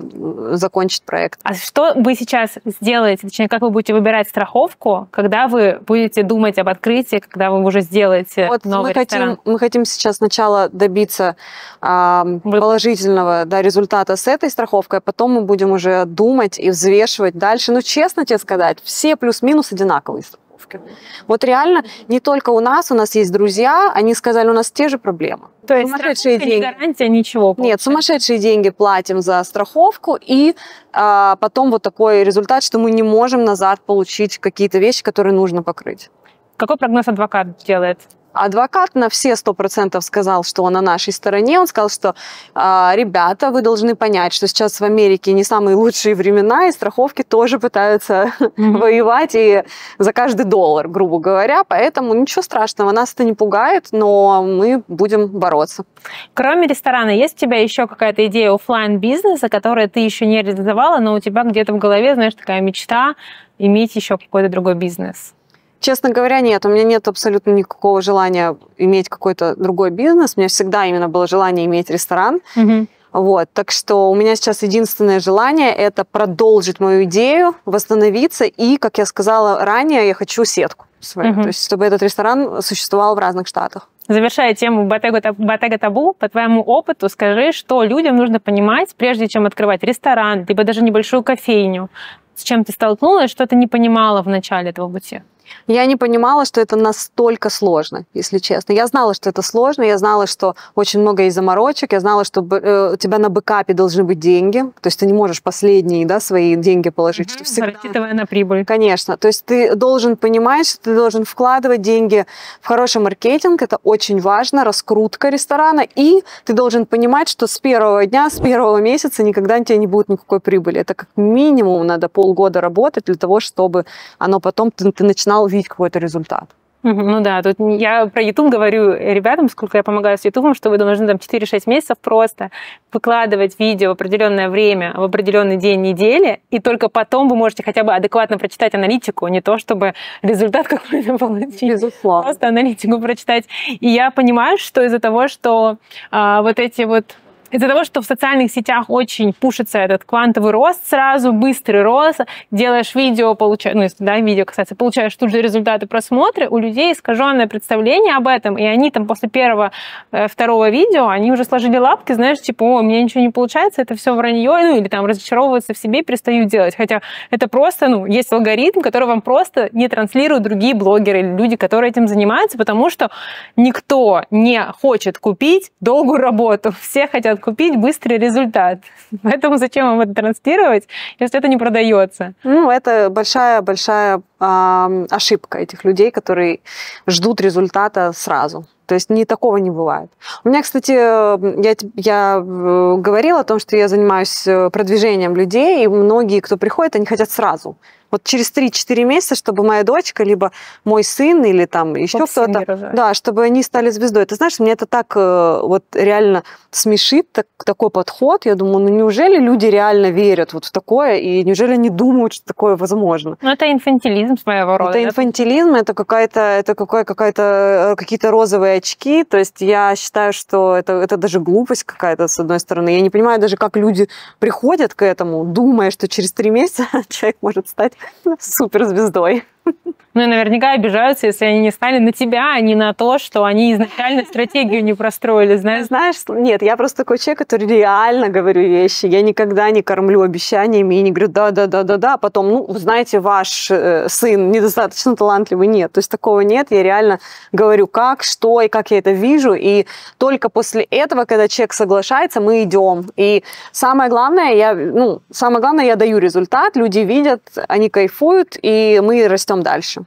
S2: закончить проект. А
S1: что вы сейчас сделаете, точнее, как вы будете выбирать страховку, когда вы будете думать об открытии, когда вы уже сделаете вот новый мы ресторан? Хотим, мы хотим
S2: сейчас сначала добиться а, вы... положительного да, результата с этой страховкой, а потом мы будем уже думать и взвешивать дальше. Ну, честно тебе сказать, все плюс-минус одинаковые страховки. Вот реально не только у нас, у нас есть друзья, они сказали, у нас те же проблемы. То есть сумасшедшие деньги. Не гарантия ничего. Получается. Нет, сумасшедшие деньги платим за страховку, и а, потом вот такой результат, что мы не можем назад получить какие-то вещи, которые нужно покрыть. Какой прогноз адвокат делает? адвокат на все сто процентов сказал, что он на нашей стороне. Он сказал, что а, ребята, вы должны понять, что сейчас в Америке не самые лучшие времена, и страховки тоже пытаются mm-hmm. воевать и за каждый доллар, грубо говоря. Поэтому ничего страшного, нас это не пугает, но мы будем бороться.
S1: Кроме ресторана, есть у тебя еще какая-то идея офлайн бизнеса, которую ты еще не реализовала, но у тебя где-то в голове, знаешь, такая мечта иметь еще какой-то другой бизнес?
S2: Честно говоря, нет. У меня нет абсолютно никакого желания иметь какой-то другой бизнес. У меня всегда именно было желание иметь ресторан. Угу. Вот, так что у меня сейчас единственное желание это продолжить мою идею, восстановиться и, как я сказала ранее, я хочу сетку свою, угу. то есть чтобы этот ресторан существовал в разных штатах.
S1: Завершая тему батега Табу, по твоему опыту скажи, что людям нужно понимать, прежде чем открывать ресторан, либо даже небольшую кофейню, с чем ты столкнулась, что ты не понимала в начале этого пути?
S2: Я не понимала, что это настолько сложно, если честно. Я знала, что это сложно, я знала, что очень много и заморочек, я знала, что э, у тебя на бэкапе должны быть деньги, то есть ты не можешь последние да, свои деньги положить. Угу, всегда... Рассчитывая на прибыль. Конечно, то есть ты должен понимать, что ты должен вкладывать деньги в хороший маркетинг, это очень важно, раскрутка ресторана, и ты должен понимать, что с первого дня, с первого месяца никогда у тебя не будет никакой прибыли. Это как минимум надо полгода работать для того, чтобы оно потом ты, ты начинал начинал видеть какой-то результат.
S1: Ну да, тут я про YouTube говорю ребятам, сколько я помогаю с YouTube, что вы должны там 4-6 месяцев просто выкладывать видео в определенное время, в определенный день недели, и только потом вы можете хотя бы адекватно прочитать аналитику, а не то чтобы результат какой-то получить. Безусловно. Просто аналитику прочитать. И я понимаю, что из-за того, что а, вот эти вот из-за того, что в социальных сетях очень пушится этот квантовый рост сразу, быстрый рост, делаешь видео, получаешь, ну, если, да, видео касается, получаешь тут же результаты просмотра, у людей искаженное представление об этом, и они там после первого, э, второго видео, они уже сложили лапки, знаешь, типа, о, у меня ничего не получается, это все вранье, ну, или там разочаровываются в себе и перестают делать. Хотя это просто, ну, есть алгоритм, который вам просто не транслируют другие блогеры люди, которые этим занимаются, потому что никто не хочет купить долгую работу. Все хотят хотят купить быстрый результат. Поэтому зачем вам это транслировать, если это не продается?
S2: Ну, это большая-большая э, ошибка этих людей, которые ждут результата сразу. То есть ни такого не бывает. У меня, кстати, я, я э, говорила о том, что я занимаюсь э, продвижением людей, и многие, кто приходит, они хотят сразу. Вот через 3-4 месяца, чтобы моя дочка, либо мой сын, или там еще кто-то, да, чтобы они стали звездой. Ты знаешь, мне это так э, вот реально смешит, так, такой подход. Я думаю, ну неужели люди реально верят вот в такое, и неужели они думают, что такое возможно?
S1: Ну это инфантилизм своего рода. Это
S2: инфантилизм, это какая-то, это какая-то, какие-то розовые очки. То есть я считаю, что это, это даже глупость какая-то, с одной стороны. Я не понимаю даже, как люди приходят к этому, думая, что через три месяца человек может стать суперзвездой.
S1: Ну и наверняка обижаются, если они не стали на тебя, а не на то, что они изначально стратегию не
S2: простроили, знаешь? Ну, знаешь, нет, я просто такой человек, который реально говорю вещи. Я никогда не кормлю обещаниями и не говорю да-да-да-да-да, а потом, ну, знаете, ваш э, сын недостаточно талантливый. Нет, то есть такого нет. Я реально говорю, как, что и как я это вижу. И только после этого, когда человек соглашается, мы идем. И самое главное, я, ну, самое главное, я даю результат, люди видят, они кайфуют, и мы растем дальше.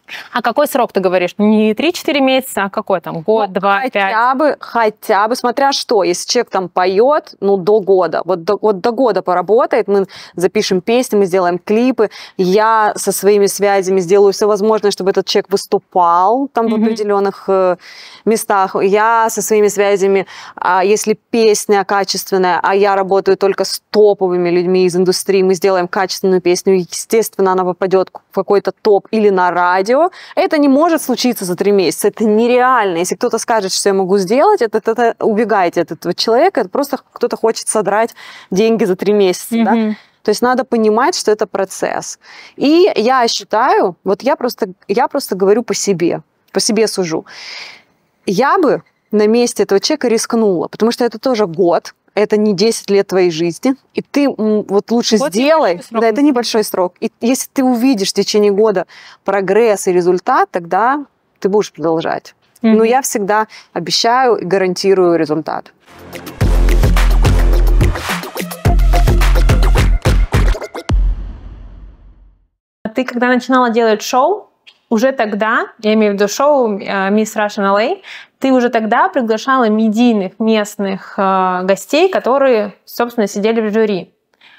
S2: А
S1: какой срок ты говоришь? Не 3-4 месяца, а какой там?
S2: Год, ну, два, хотя пять? Бы, хотя бы, смотря что. Если человек там поет, ну, до года. Вот до, вот до года поработает, мы запишем песни, мы сделаем клипы. Я со своими связями сделаю все возможное, чтобы этот человек выступал там mm-hmm. в определенных э, местах. Я со своими связями, а если песня качественная, а я работаю только с топовыми людьми из индустрии, мы сделаем качественную песню, естественно, она попадет в какой-то топ или на радио, это не может случиться за три месяца, это нереально. Если кто-то скажет, что я могу сделать, это, это, это убегайте от этого человека, это просто кто-то хочет содрать деньги за три месяца, mm-hmm. да. То есть надо понимать, что это процесс. И я считаю, вот я просто, я просто говорю по себе, по себе сужу. Я бы на месте этого человека рискнула, потому что это тоже год, это не 10 лет твоей жизни, и ты вот лучше вот сделай, да, это небольшой срок. И если ты увидишь в течение года прогресс и результат, тогда ты будешь продолжать. Mm-hmm. Но я всегда обещаю и гарантирую результат. А ты
S1: когда начинала делать шоу, уже тогда, я имею в виду шоу э, «Мисс Russian LA», ты уже тогда приглашала медийных местных э, гостей, которые, собственно, сидели в жюри.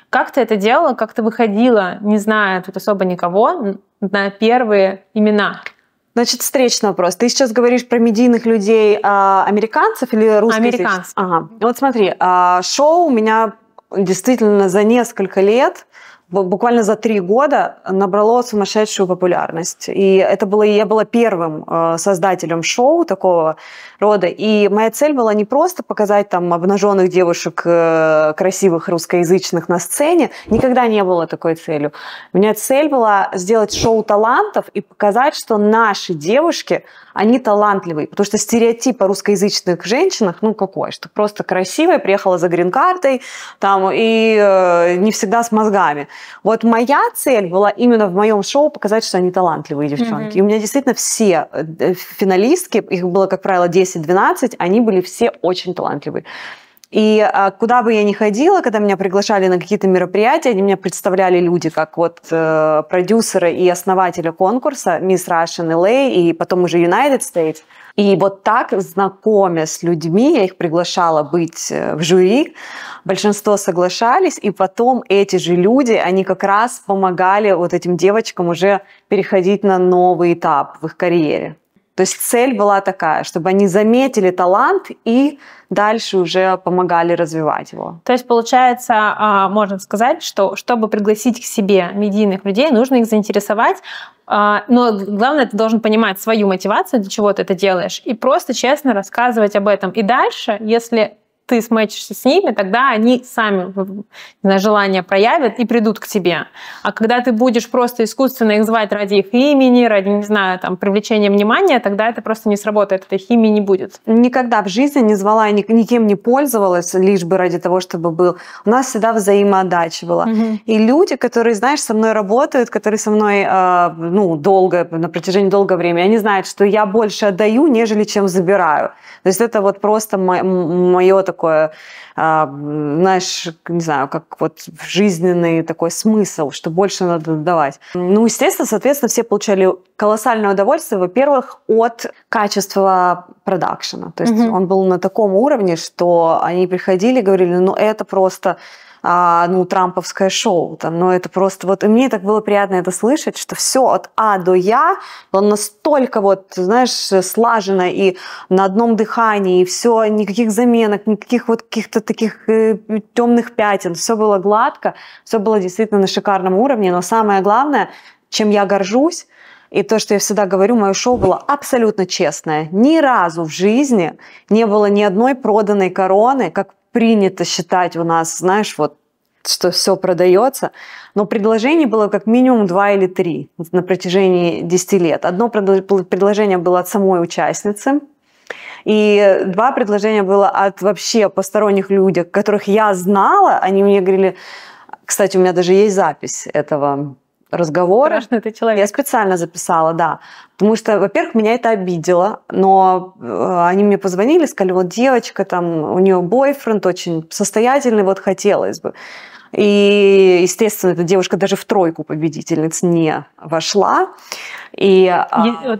S1: Как ты это делала? Как ты выходила, не зная тут особо никого, на первые имена?
S2: Значит, встречный вопрос. Ты сейчас говоришь про медийных людей а, американцев или русских? Американцев. Ага. Вот смотри, а, шоу у меня действительно за несколько лет буквально за три года набрало сумасшедшую популярность. И это было, я была первым э, создателем шоу такого рода. И моя цель была не просто показать там обнаженных девушек э, красивых русскоязычных на сцене. Никогда не было такой целью. У меня цель была сделать шоу талантов и показать, что наши девушки, они талантливые. Потому что стереотип о русскоязычных женщинах, ну какой, что просто красивая, приехала за грин-картой там, и э, не всегда с мозгами. Вот моя цель была именно в моем шоу показать, что они талантливые девчонки. Mm-hmm. И у меня действительно все э, финалистки, их было, как правило, 10-12, они были все очень талантливые. И а, куда бы я ни ходила, когда меня приглашали на какие-то мероприятия, они меня представляли люди как вот э, продюсера и основатели конкурса Miss Russian LA и потом уже United States. И вот так, знакомя с людьми, я их приглашала быть э, в жюри, большинство соглашались, и потом эти же люди, они как раз помогали вот этим девочкам уже переходить на новый этап в их карьере. То есть цель была такая, чтобы они заметили талант и дальше уже помогали развивать его.
S1: То есть, получается, а, можно сказать, что чтобы пригласить к себе медийных людей, нужно их заинтересовать, а, но главное, ты должен понимать свою мотивацию, для чего ты это делаешь, и просто честно рассказывать об этом. И дальше, если ты сметчишься с ними, тогда они сами не знаю, желание проявят и придут к тебе. А когда ты будешь просто искусственно их звать ради их имени, ради, не знаю, там, привлечения внимания, тогда это просто не сработает, этой химии не будет.
S2: Никогда в жизни не звала, никем не пользовалась, лишь бы ради того, чтобы был. У нас всегда взаимоотдача была. Угу. И люди, которые, знаешь, со мной работают, которые со мной, э, ну, долго, на протяжении долгого времени, они знают, что я больше отдаю, нежели чем забираю. То есть это вот просто мое такое такое, а, знаешь, не знаю, как вот жизненный такой смысл, что больше надо давать. Ну, естественно, соответственно, все получали колоссальное удовольствие, во-первых, от качества продакшена. То есть mm-hmm. он был на таком уровне, что они приходили и говорили, ну, это просто а, ну, трамповское шоу. Там, но это просто вот... И мне так было приятно это слышать, что все от А до Я, он настолько вот, знаешь, слажено и на одном дыхании, и все, никаких заменок, никаких вот каких-то таких э, темных пятен. Все было гладко, все было действительно на шикарном уровне. Но самое главное, чем я горжусь, и то, что я всегда говорю, мое шоу было абсолютно честное. Ни разу в жизни не было ни одной проданной короны, как принято считать у нас, знаешь, вот что все продается, но предложений было как минимум два или три на протяжении 10 лет. Одно предложение было от самой участницы, и два предложения было от вообще посторонних людей, которых я знала, они мне говорили, кстати, у меня даже есть запись этого Разговоры. Страшный ты человек. Я специально записала, да. Потому что, во-первых, меня это обидело, но э, они мне позвонили, сказали, вот девочка, там, у нее бойфренд очень состоятельный, вот хотелось бы. И, естественно, эта девушка даже в тройку победительниц не вошла. И, а,
S1: е-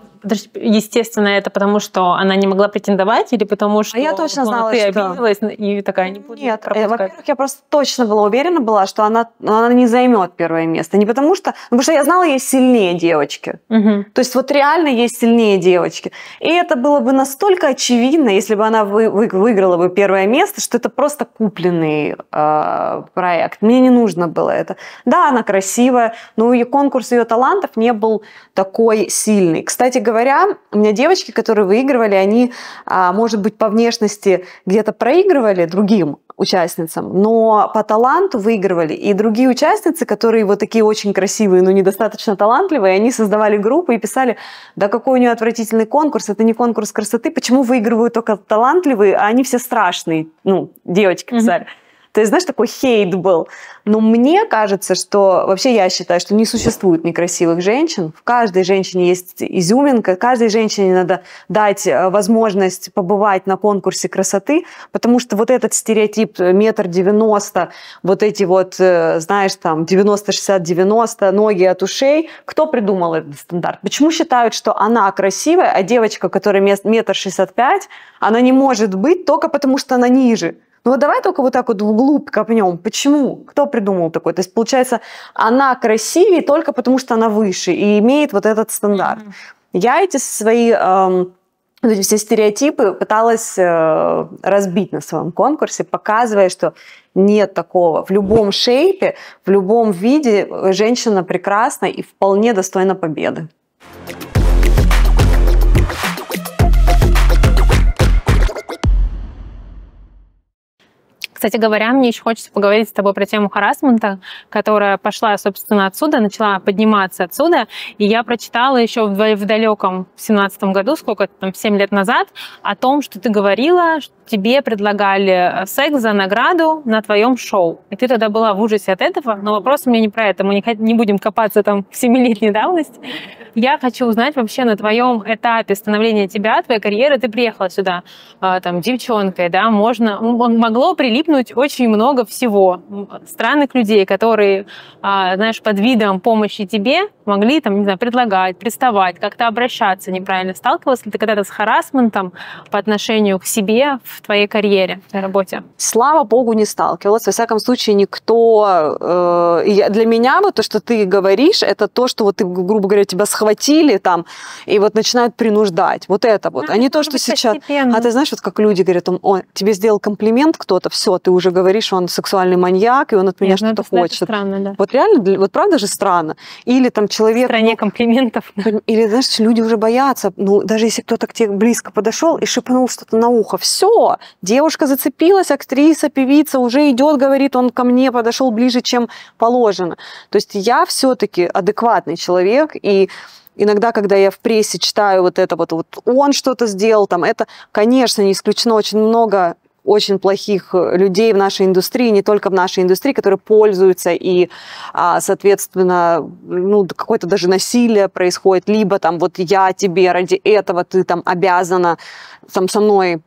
S1: естественно, это потому, что она не могла претендовать или потому, что а я точно ну, знала, ты что... обиделась и такая не
S2: буду Нет, э, пропускать. во-первых, я просто точно была уверена была, что она, она не займет первое место. Не потому что... Ну, потому что я знала, есть сильнее девочки. Угу. То есть вот реально есть сильнее девочки. И это было бы настолько очевидно, если бы она вы, вы, выиграла бы первое место, что это просто купленный э, проект. Мне не нужно было это. Да, она красивая, но и конкурс ее талантов не был такой такой сильный. Кстати говоря, у меня девочки, которые выигрывали, они, а, может быть, по внешности где-то проигрывали другим участницам, но по таланту выигрывали. И другие участницы, которые вот такие очень красивые, но недостаточно талантливые, они создавали группы и писали, да какой у нее отвратительный конкурс, это не конкурс красоты, почему выигрывают только талантливые, а они все страшные, ну, девочки писали. Mm-hmm. То есть, знаешь, такой хейт был. Но мне кажется, что вообще я считаю, что не существует некрасивых женщин. В каждой женщине есть изюминка, каждой женщине надо дать э, возможность побывать на конкурсе красоты, потому что вот этот стереотип э, метр девяносто, вот эти вот, э, знаешь, там 90-60-90, ноги от ушей, кто придумал этот стандарт? Почему считают, что она красивая, а девочка, которая метр шестьдесят пять, она не может быть только потому, что она ниже? Ну вот давай только вот так вот вглубь копнем. Почему? Кто придумал такой? То есть, получается, она красивее только потому, что она выше и имеет вот этот стандарт. Mm-hmm. Я эти свои... Эм, вот эти все стереотипы пыталась э, разбить на своем конкурсе, показывая, что нет такого. В любом шейпе, в любом виде женщина прекрасна и вполне достойна победы.
S1: Кстати говоря, мне еще хочется поговорить с тобой про тему харасмента, которая пошла, собственно, отсюда, начала подниматься отсюда. И я прочитала еще в, в далеком 17 году, сколько там, семь лет назад, о том, что ты говорила, что тебе предлагали э, секс за награду на твоем шоу. И ты тогда была в ужасе от этого, но вопрос у меня не про это, мы не, будем копаться там в семилетней давности. Я хочу узнать вообще на твоем этапе становления тебя, твоей карьеры, ты приехала сюда а, там девчонкой, да, можно, могло прилипнуть очень много всего. Странных людей, которые, а, знаешь, под видом помощи тебе могли там, не знаю, предлагать, приставать, как-то обращаться неправильно. Сталкивалась ли ты когда-то с харасментом по отношению к себе в в твоей
S2: карьере, на работе? Слава богу, не сталкивалась. Во всяком случае, никто... Э, для меня вот то, что ты говоришь, это то, что вот ты, грубо говоря, тебя схватили там и вот начинают принуждать. Вот это вот. А, а не то, что сейчас... Постепенно. А ты знаешь, вот как люди говорят, он, он тебе сделал комплимент кто-то, все, ты уже говоришь, он сексуальный маньяк, и он от меня ну, что-то хочет. Это странно, да. Вот реально, вот правда же странно. Или там человек... В стране ну, комплиментов. Или, знаешь, люди уже боятся. Ну, даже если кто-то к тебе близко подошел и шепнул что-то на ухо, все, Девушка зацепилась, актриса, певица уже идет, говорит, он ко мне подошел ближе, чем положено. То есть я все-таки адекватный человек, и иногда, когда я в прессе читаю вот это вот, вот он что-то сделал, там это, конечно, не исключено очень много очень плохих э, людей в нашей индустрии, не только в нашей индустрии, которые пользуются и, а, соответственно, ну, какое-то даже насилие происходит, либо там вот я тебе ради этого, ты там обязана там со мной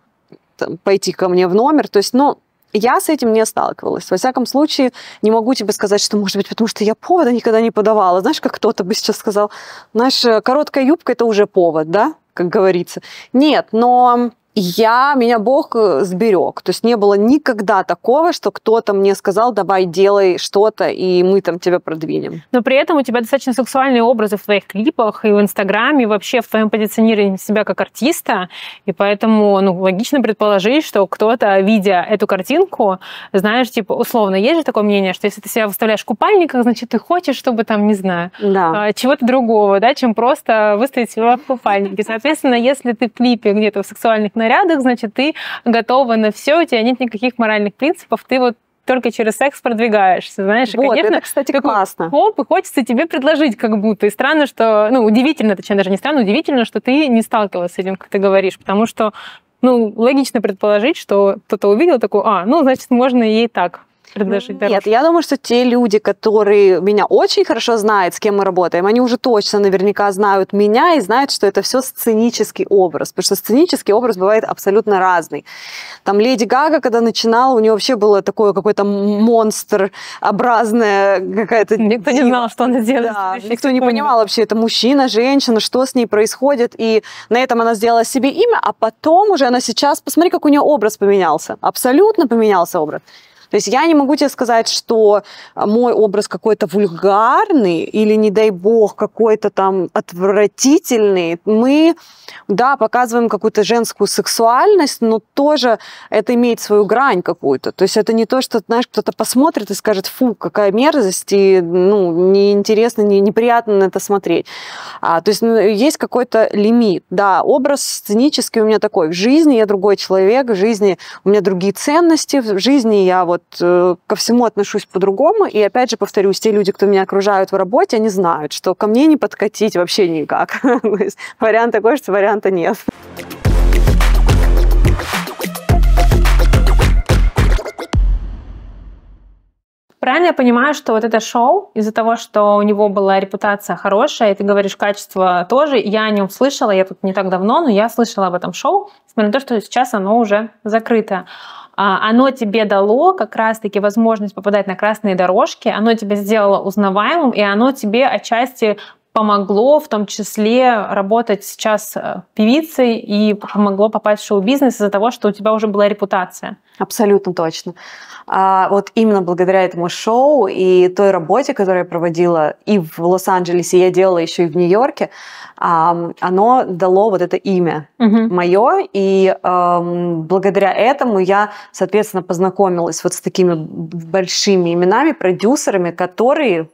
S2: пойти ко мне в номер. То есть, ну, я с этим не сталкивалась. Во всяком случае, не могу тебе сказать, что, может быть, потому что я повода никогда не подавала. Знаешь, как кто-то бы сейчас сказал, знаешь, э, короткая юбка – это уже повод, да, как говорится. Нет, но я, меня Бог э, сберег. То есть не было никогда такого, что кто-то мне сказал, давай делай что-то, и мы там тебя продвинем.
S1: Но при этом у тебя достаточно сексуальные образы в твоих клипах и в Инстаграме, и вообще в твоем позиционировании себя как артиста. И поэтому ну, логично предположить, что кто-то, видя эту картинку, знаешь, типа, условно, есть же такое мнение, что если ты себя выставляешь в купальниках, значит, ты хочешь, чтобы там, не знаю, да. А, чего-то другого, да, чем просто выставить себя в купальнике. Соответственно, если ты в клипе где-то в сексуальных нарядах, значит, ты готова на все, у тебя нет никаких моральных принципов, ты вот только через секс продвигаешься, знаешь. Вот, и, конечно, это, кстати, классно. Оп, и хочется тебе предложить как будто. И странно, что... Ну, удивительно, точнее, даже не странно, удивительно, что ты не сталкивалась с этим, как ты говоришь, потому что ну, логично предположить, что
S2: кто-то увидел такой, а, ну, значит, можно ей так тогда дороже? Ну, нет, я думаю, что те люди, которые меня очень хорошо знают, с кем мы работаем, они уже точно наверняка знают меня и знают, что это все сценический образ, потому что сценический образ бывает абсолютно разный. Там Леди Гага, когда начинала, у нее вообще было такое какой-то монстр образная какая-то... Никто не знал, что она делает. Да, никто не понимал вообще, это мужчина, женщина, что с ней происходит. И на этом она сделала себе имя, а потом уже она сейчас... Посмотри, как у нее образ поменялся. Абсолютно поменялся образ. То есть я не могу тебе сказать, что э, мой образ какой-то вульгарный или, не дай бог, какой-то там отвратительный. Мы, да, показываем какую-то женскую сексуальность, но тоже это имеет свою грань какую-то. То есть это не то, что, знаешь, кто-то посмотрит и скажет, фу, какая мерзость, и, ну, неинтересно, не, неприятно на это смотреть. А, то есть ну, есть какой-то лимит. Да, образ сценический у меня такой. В жизни я другой человек, в жизни у меня другие ценности, в жизни я вот вот э, ко всему отношусь по-другому. И опять же повторюсь, те люди, кто меня окружают в работе, они знают, что ко мне не подкатить вообще никак. Вариант такой, что варианта нет.
S1: Правильно я понимаю, что вот это шоу, из-за того, что у него была репутация хорошая, и ты говоришь, качество тоже, я о нем слышала, я тут не так давно, но я слышала об этом шоу, несмотря на то, что сейчас оно уже закрыто. А, оно тебе дало как раз-таки возможность попадать на красные дорожки, оно тебя сделало узнаваемым, и оно тебе отчасти помогло в том числе работать сейчас э, певицей и помогло попасть в шоу-бизнес из-за того, что у тебя уже была репутация.
S2: Абсолютно точно. А вот именно благодаря этому шоу и той работе, которую я проводила и в Лос-Анджелесе, я делала еще и в Нью-Йорке, оно дало вот это имя угу. мое, и эм, благодаря этому я, соответственно, познакомилась вот с такими большими именами, продюсерами, которые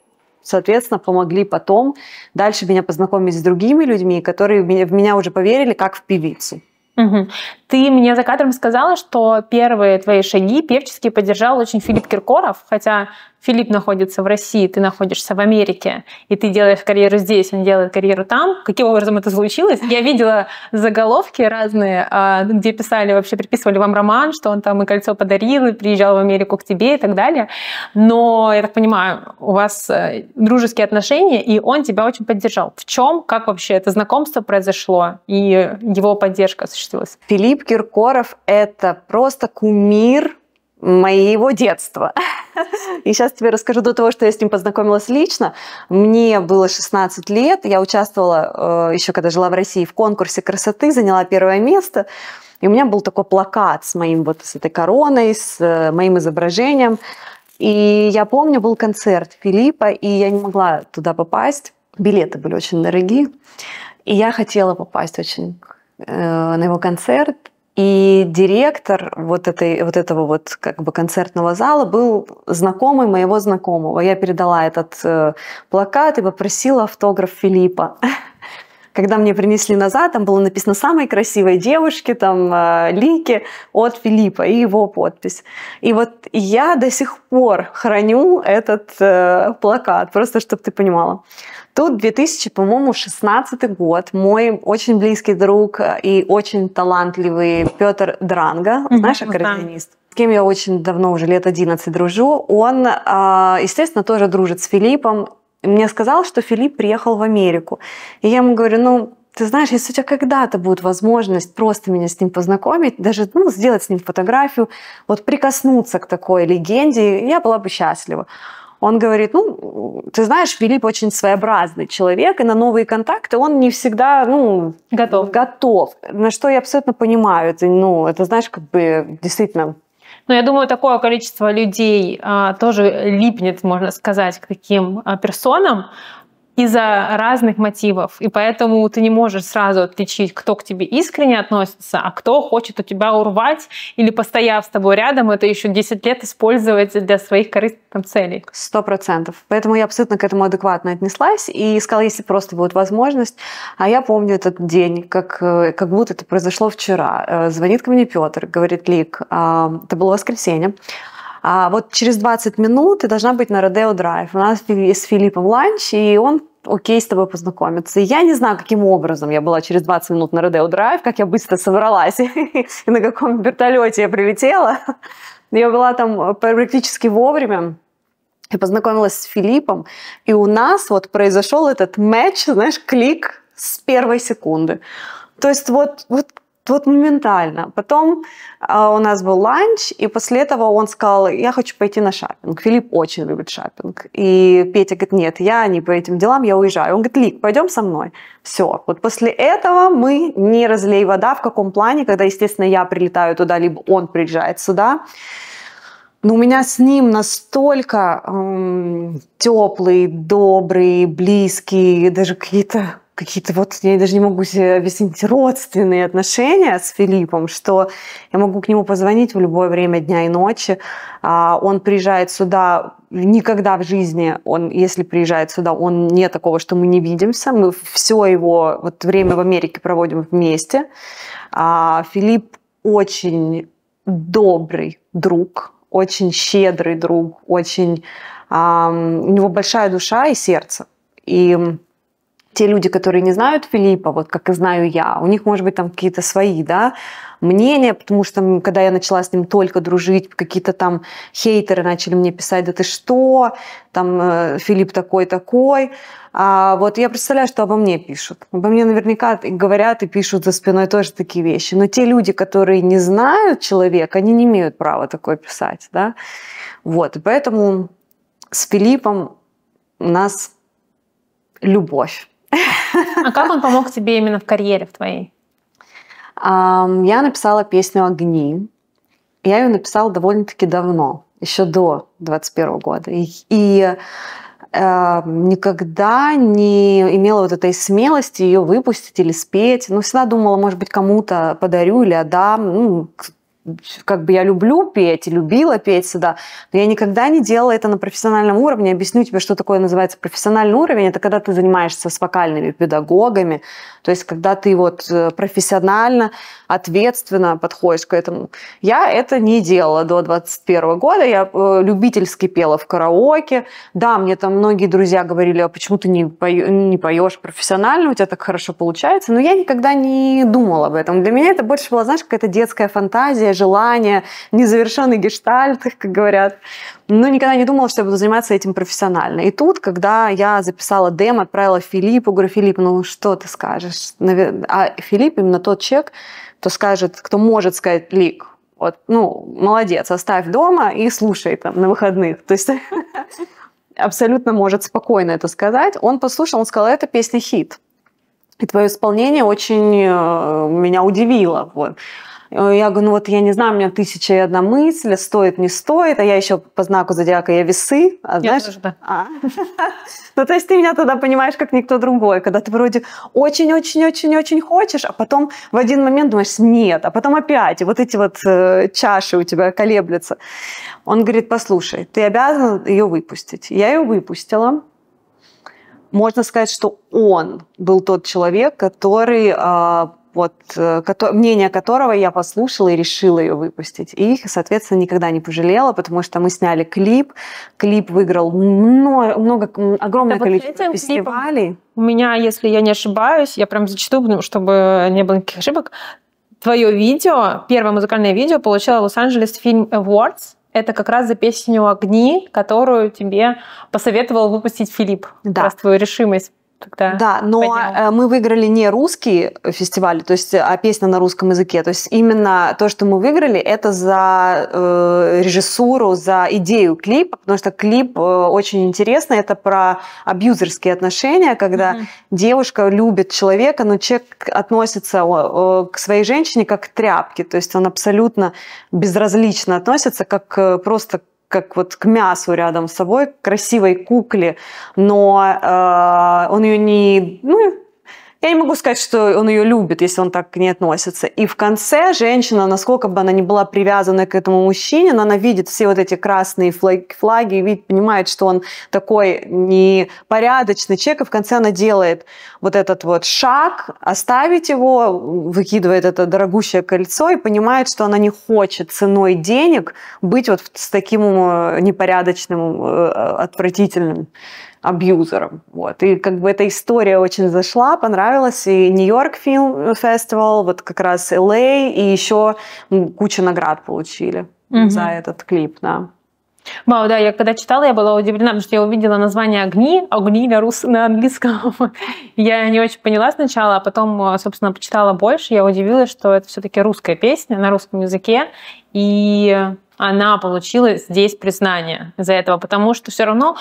S2: соответственно, помогли потом дальше меня познакомить с другими людьми, которые в меня уже поверили как в певицу.
S1: Угу. Ты мне за кадром сказала, что первые твои шаги певческие поддержал очень Филипп Киркоров, хотя Филипп находится в России, ты находишься в Америке, и ты делаешь карьеру здесь, он делает карьеру там. Каким образом это случилось? Я видела заголовки разные, а, где писали, вообще приписывали вам роман, что он там и кольцо подарил, и приезжал в Америку к тебе и так далее. Но, я так понимаю, у вас э, дружеские отношения, и он тебя очень поддержал. В чем, как вообще это знакомство
S2: произошло, и его поддержка осуществилась? Филипп Киркоров – это просто кумир моего детства. И сейчас тебе расскажу до того, что я с ним познакомилась лично. Мне было 16 лет, я участвовала э, еще, когда жила в России, в конкурсе красоты, заняла первое место. И у меня был такой плакат с моим вот с этой короной, с э, моим изображением. И я помню, был концерт Филиппа, и я не могла туда попасть. Билеты были очень дорогие. И я хотела попасть очень э, на его концерт. И директор вот, этой, вот этого вот как бы концертного зала был знакомый моего знакомого. Я передала этот э, плакат и попросила автограф Филиппа. Когда мне принесли назад, там было написано «Самой красивой девушке», там э, «Лики» от Филиппа и его подпись. И вот я до сих пор храню этот э, плакат, просто чтобы ты понимала. Тут 2000, по-моему, 16 год. Мой очень близкий друг э, и очень талантливый Петр Дранга, знаешь, ну аккордеонист? с кем я очень давно, уже лет 11 дружу, он, э, естественно, тоже дружит с Филиппом. Мне сказал, что Филипп приехал в Америку. И я ему говорю, ну, ты знаешь, если у тебя когда-то будет возможность просто меня с ним познакомить, даже ну, сделать с ним фотографию, вот прикоснуться к такой легенде, я была бы счастлива. Он говорит, ну, ты знаешь, Филипп очень своеобразный человек, и на новые контакты он не всегда, ну, готов. готов. На что я абсолютно понимаю, это, ну, это, знаешь, как бы действительно
S1: Ну, я думаю, такое количество людей а, тоже липнет, можно сказать, к таким а, персонам, из-за разных мотивов, и поэтому ты не можешь сразу отличить, кто к тебе искренне относится, а кто хочет у тебя урвать или, постояв с тобой рядом, это еще 10 лет использовать для своих корыстных там, целей. Сто процентов. Поэтому
S2: я абсолютно к этому адекватно отнеслась и сказала, если просто будет возможность. А я помню этот день, как, э, как будто это произошло вчера. Э, звонит ко мне Петр, говорит, Лик, а, это было воскресенье, а вот через 20 минут ты должна быть на Родео Драйв. У нас с Филиппом ланч, и он окей с тобой познакомиться. я не знаю, каким образом я была через 20 минут на Родео Драйв, как я быстро собралась, и на каком вертолете я прилетела. Я была там э, практически вовремя. Я познакомилась с Филиппом, и у нас вот произошел этот матч, знаешь, клик с первой секунды. То есть вот, вот вот моментально. Потом э, у нас был ланч, и после этого он сказал, я хочу пойти на шопинг. Филипп очень любит шопинг. И Петя говорит, нет, я не по этим делам, я уезжаю. Он говорит, Лик, пойдем со мной. Все. Вот после этого мы не разлей вода. В каком плане? Когда, естественно, я прилетаю туда, либо он приезжает сюда. Но у меня с ним настолько эм, теплый, добрый, близкий, даже какие-то какие-то вот, я даже не могу себе объяснить, родственные отношения с Филиппом, что я могу к нему позвонить в любое время дня и ночи. А, он приезжает сюда никогда в жизни, он, если приезжает сюда, он не такого, что мы не видимся. Мы все его вот время в Америке проводим вместе. А, Филипп очень добрый друг, очень щедрый друг, очень... У него большая душа и сердце. И те люди, которые не знают Филиппа, вот как и знаю я, у них, может быть, там какие-то свои, да, мнения, потому что когда я начала с ним только дружить, какие-то там хейтеры начали мне писать, да ты что, там э, Филипп такой-такой. А вот я представляю, что обо мне пишут. Обо мне наверняка говорят и пишут за спиной тоже такие вещи. Но те люди, которые не знают человека, они не имеют права такое писать, да. Вот, и поэтому с Филиппом у нас любовь.
S1: А как он помог тебе именно в карьере в твоей?
S2: Я написала песню «Огни». Я ее написала довольно-таки давно, еще до 21 года. И, и э, никогда не имела вот этой смелости ее выпустить или спеть. Ну, всегда думала, может быть, кому-то подарю или отдам. Ну, как бы я люблю петь, любила петь всегда, но я никогда не делала это на профессиональном уровне. Объясню тебе, что такое называется профессиональный уровень. Это когда ты занимаешься с вокальными педагогами, то есть когда ты вот э, профессионально, ответственно подходишь к этому. Я это не делала до 21 года. Я э, любительски пела в караоке. Да, мне там многие друзья говорили, а почему ты не, пою, не поешь профессионально, у тебя так хорошо получается. Но я никогда не думала об этом. Для меня это больше была, знаешь, какая-то детская фантазия, желание, желание, незавершенный гештальт, как говорят. Но никогда не думала, что я буду заниматься этим профессионально. И тут, когда я записала демо, отправила Филиппу, говорю, Филипп, ну что ты скажешь? А Филипп именно тот человек, кто скажет, кто может сказать, Лик, вот, ну, молодец, оставь дома и слушай там на выходных. То есть абсолютно может спокойно это сказать. Он послушал, он сказал, это песня хит. И твое исполнение очень э, меня удивило. Вот. Э, я говорю, ну вот я не знаю, у меня тысяча и одна мысль, стоит, не стоит, а я еще по знаку зодиака я весы, а знаешь? Я тоже, да. А? ну то есть ты меня тогда понимаешь, как никто другой, когда ты вроде очень-очень-очень-очень хочешь, а потом в один момент думаешь, нет, а потом опять, и вот эти вот э, чаши у тебя колеблются. Он говорит, послушай, ты обязан ее выпустить. Я ее выпустила, можно сказать, что он был тот человек, который а, вот, э, мнение которого я послушала и решила ее выпустить. И их, соответственно, никогда не пожалела, потому что мы сняли клип. Клип выиграл много, много огромное да, количество
S1: вот фестивалей. у меня, если я не ошибаюсь, я прям зачитаю, чтобы не было никаких ошибок, твое видео, первое музыкальное видео получило Лос-Анджелес фильм Awards. Это как раз за песню «Огни», которую тебе посоветовал
S2: выпустить Филипп. Да. Раз твою решимость тогда. Да, но поднял. Э, мы выиграли не русский фестиваль, то есть, а песня на русском языке. То есть именно то, что мы выиграли, это за э, режиссуру, за идею клипа, потому что клип э, очень интересный. Это про абьюзерские отношения, когда mm-hmm. девушка любит человека, но человек относится э, к своей женщине как к тряпке, то есть он абсолютно безразлично относится, как э, просто как вот к мясу рядом с собой, к красивой кукле, но э, он ее не, ну, я не могу сказать, что он ее любит, если он так к ней относится. И в конце женщина, насколько бы она ни была привязана к этому мужчине, она видит все вот эти красные флаги, и понимает, что он такой непорядочный человек, и в конце она делает вот этот вот шаг, оставить его, выкидывает это дорогущее кольцо и понимает, что она не хочет ценой денег быть вот с таким э, непорядочным, э, отвратительным абьюзером. Вот. И как бы эта история очень зашла, понравилась. И Нью-Йорк фильм фестивал, вот как раз LA, а, и еще ну, куча наград получили угу. за этот клип, да.
S1: Вау, да, я когда читала, я была удивлена, потому что я увидела название «Огни», «Огни» на, рус... на английском. я не очень поняла сначала, а потом, собственно, почитала больше. Я удивилась, что это все-таки русская песня на русском языке, и она получила здесь признание за этого, потому что все равно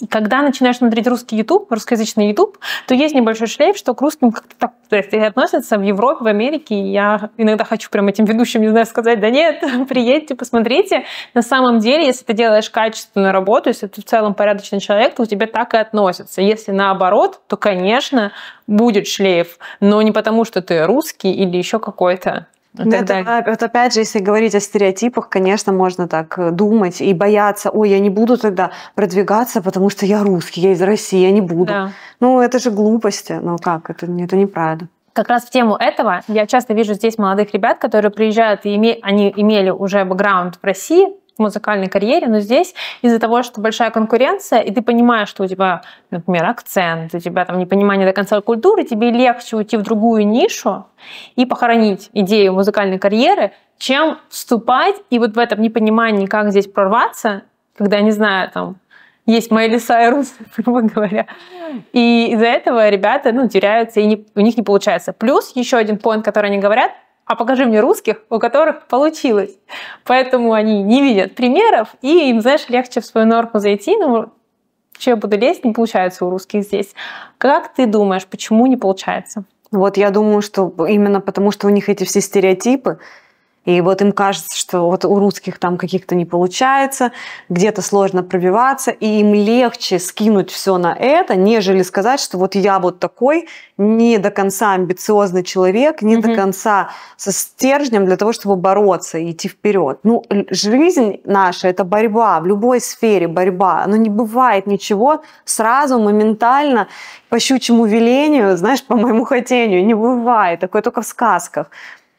S1: и когда начинаешь смотреть русский YouTube, русскоязычный YouTube, то есть небольшой шлейф, что к русским как-то так то есть, относятся в Европе, в Америке. И я иногда хочу прям этим ведущим, не знаю, сказать, да нет, приедьте, посмотрите. На самом деле, если ты делаешь качественную работу, если ты в целом порядочный человек, то у тебя так и относятся. Если наоборот, то, конечно, будет шлейф, но не потому, что ты русский или еще какой-то
S2: вот ну это, далее. вот опять же, если говорить о стереотипах, конечно, можно так э, думать и бояться, ой, я не буду тогда продвигаться, потому что я русский, я из России, я не буду. Да. Ну, это же глупости, ну как, это, ну, это неправда. Как
S1: раз в тему этого я часто вижу здесь молодых ребят, которые приезжают, и име... они имели уже бэкграунд в России, музыкальной карьере, но здесь из-за того, что большая конкуренция, и ты понимаешь, что у тебя, например, акцент, у тебя там непонимание до конца культуры, тебе легче уйти в другую нишу и похоронить идею музыкальной карьеры, чем вступать и вот в этом непонимании, как здесь прорваться, когда, не знаю, там, есть Майли Сайрус, грубо говоря. И из-за этого ребята, ну, теряются, и не, у них не получается. Плюс еще один поинт, который они говорят – а покажи мне русских, у которых получилось. Поэтому они не видят примеров, и им, знаешь, легче в свою норму зайти, Но ну, че я буду
S2: лезть, не получается у русских здесь. Как ты думаешь, почему не получается? Вот я думаю, что именно потому, что у них эти все стереотипы, и вот им кажется, что вот у русских там каких-то не получается, где-то сложно пробиваться, и им легче скинуть все на это, нежели сказать, что вот я вот такой не до конца амбициозный человек, не mm-hmm. до конца со стержнем для того, чтобы бороться и идти вперед. Ну, жизнь наша это борьба в любой сфере борьба. Но не бывает ничего сразу, моментально, по щучьему велению, знаешь, по моему хотению. Не бывает. Такое только в сказках.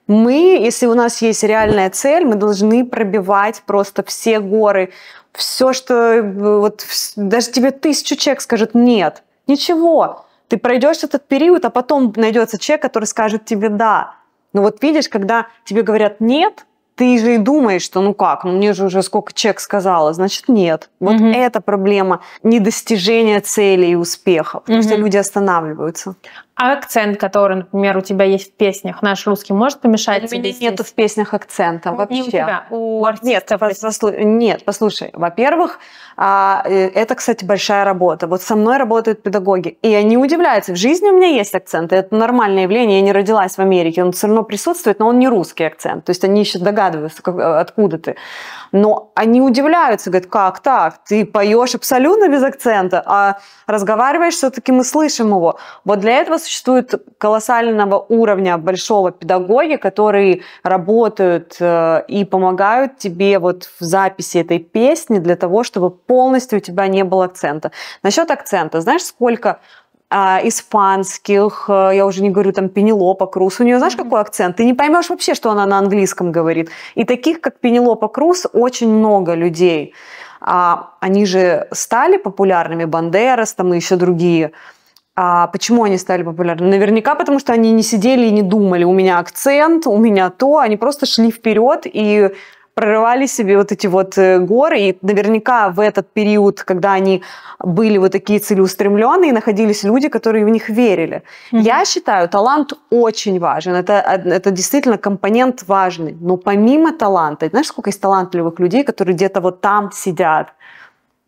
S2: Мы, если у нас есть реальная цель, мы должны пробивать просто все горы, все, что э, вот даже тебе тысячу человек скажет нет, ничего. Ты пройдешь этот период, а потом найдется человек, который скажет тебе да. Но вот видишь, когда тебе говорят нет, ты же и думаешь, что ну как, ну мне же уже сколько человек сказала, значит нет. Вот угу. эта проблема недостижения целей и успеха, потому угу. что люди останавливаются. А акцент, который, например, у тебя есть в песнях, наш русский, может помешать у тебе? У меня здесь? нету в песнях акцента ну, вообще. у тебя, у Нет, послу... Нет послушай, во-первых, а, э, это, кстати, большая работа. Вот со мной работают педагоги, и они удивляются. В жизни у меня есть акценты, это нормальное явление, я не родилась в Америке, он все равно присутствует, но он не русский акцент. То есть они еще догадываются, как, э, откуда ты. Но они удивляются, говорят, как так? Ты поешь абсолютно без акцента, а разговариваешь, все-таки мы слышим его. Вот для этого существует колоссального уровня большого педагоги, которые работают э, и помогают тебе вот в записи этой песни для того, чтобы полностью у тебя не было акцента. Насчет акцента, знаешь, сколько а, испанских, э, я уже не говорю там Пенелопа Круз, у нее знаешь mm-hmm. какой акцент? Ты не поймешь вообще, что она на английском говорит. И таких, как Пенелопа Круз, очень много людей. А, они же стали популярными, Бандерас там и еще другие. А почему они стали популярны? Наверняка потому, что они не сидели и не думали, у меня акцент, у меня то, они просто шли вперед и прорывали себе вот эти вот э, горы, и наверняка в этот период, когда они были вот такие целеустремленные, находились люди, которые в них верили. Mm-hmm. Я считаю, талант очень важен, это, это действительно компонент важный, но помимо таланта, знаешь, сколько есть талантливых людей, которые где-то вот там сидят,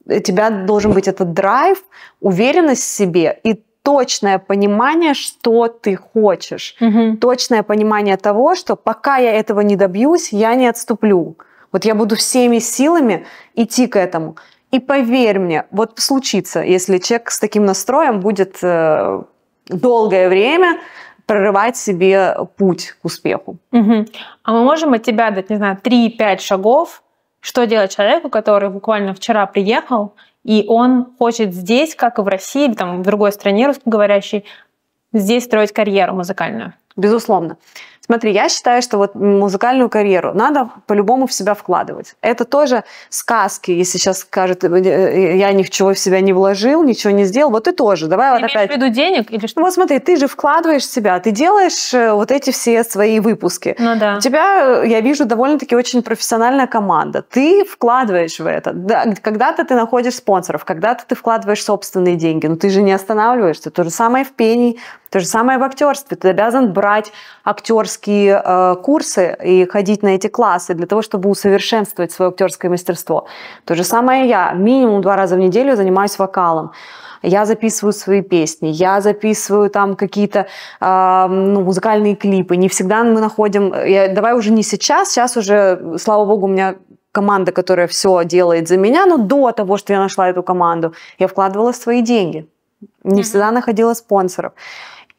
S2: у э, тебя должен быть этот драйв, уверенность в себе и точное понимание, что ты хочешь, угу. точное понимание того, что пока я этого не добьюсь, я не отступлю. Вот я буду всеми силами идти к этому. И поверь мне, вот случится, если человек с таким настроем будет э, долгое время прорывать себе путь к успеху.
S1: Угу. А мы можем от тебя дать, не знаю, 3-5 шагов, что делать человеку, который буквально вчера приехал и он хочет здесь, как и в России, или там в другой стране русскоговорящей, здесь строить карьеру музыкальную.
S2: Безусловно. Смотри, я считаю, что вот музыкальную карьеру надо по-любому в себя вкладывать. Это тоже сказки, если сейчас скажет, «Э, э, я ничего в себя не вложил, ничего не сделал, вот ты тоже. Давай ты вот опять. в виду денег или что? Ну вот смотри, ты же вкладываешь в себя, ты делаешь э, вот эти все свои выпуски. Ну да. У тебя, я вижу, довольно-таки очень профессиональная команда. Ты вкладываешь в это. Да, когда-то ты находишь спонсоров, когда-то ты вкладываешь собственные деньги, но ты же не останавливаешься. То же самое в пении, то же самое в актерстве. Ты обязан брать актерские э, курсы и ходить на эти классы для того, чтобы усовершенствовать свое актерское мастерство. То же самое я. Минимум два раза в неделю занимаюсь вокалом я записываю свои песни, я записываю там какие-то э, ну, музыкальные клипы. Не всегда мы находим... Э, я, давай уже не сейчас, сейчас уже, слава богу, у меня команда, которая все делает за меня, но до того, что я нашла эту команду, я вкладывала свои деньги. Не mm-hmm. всегда находила спонсоров.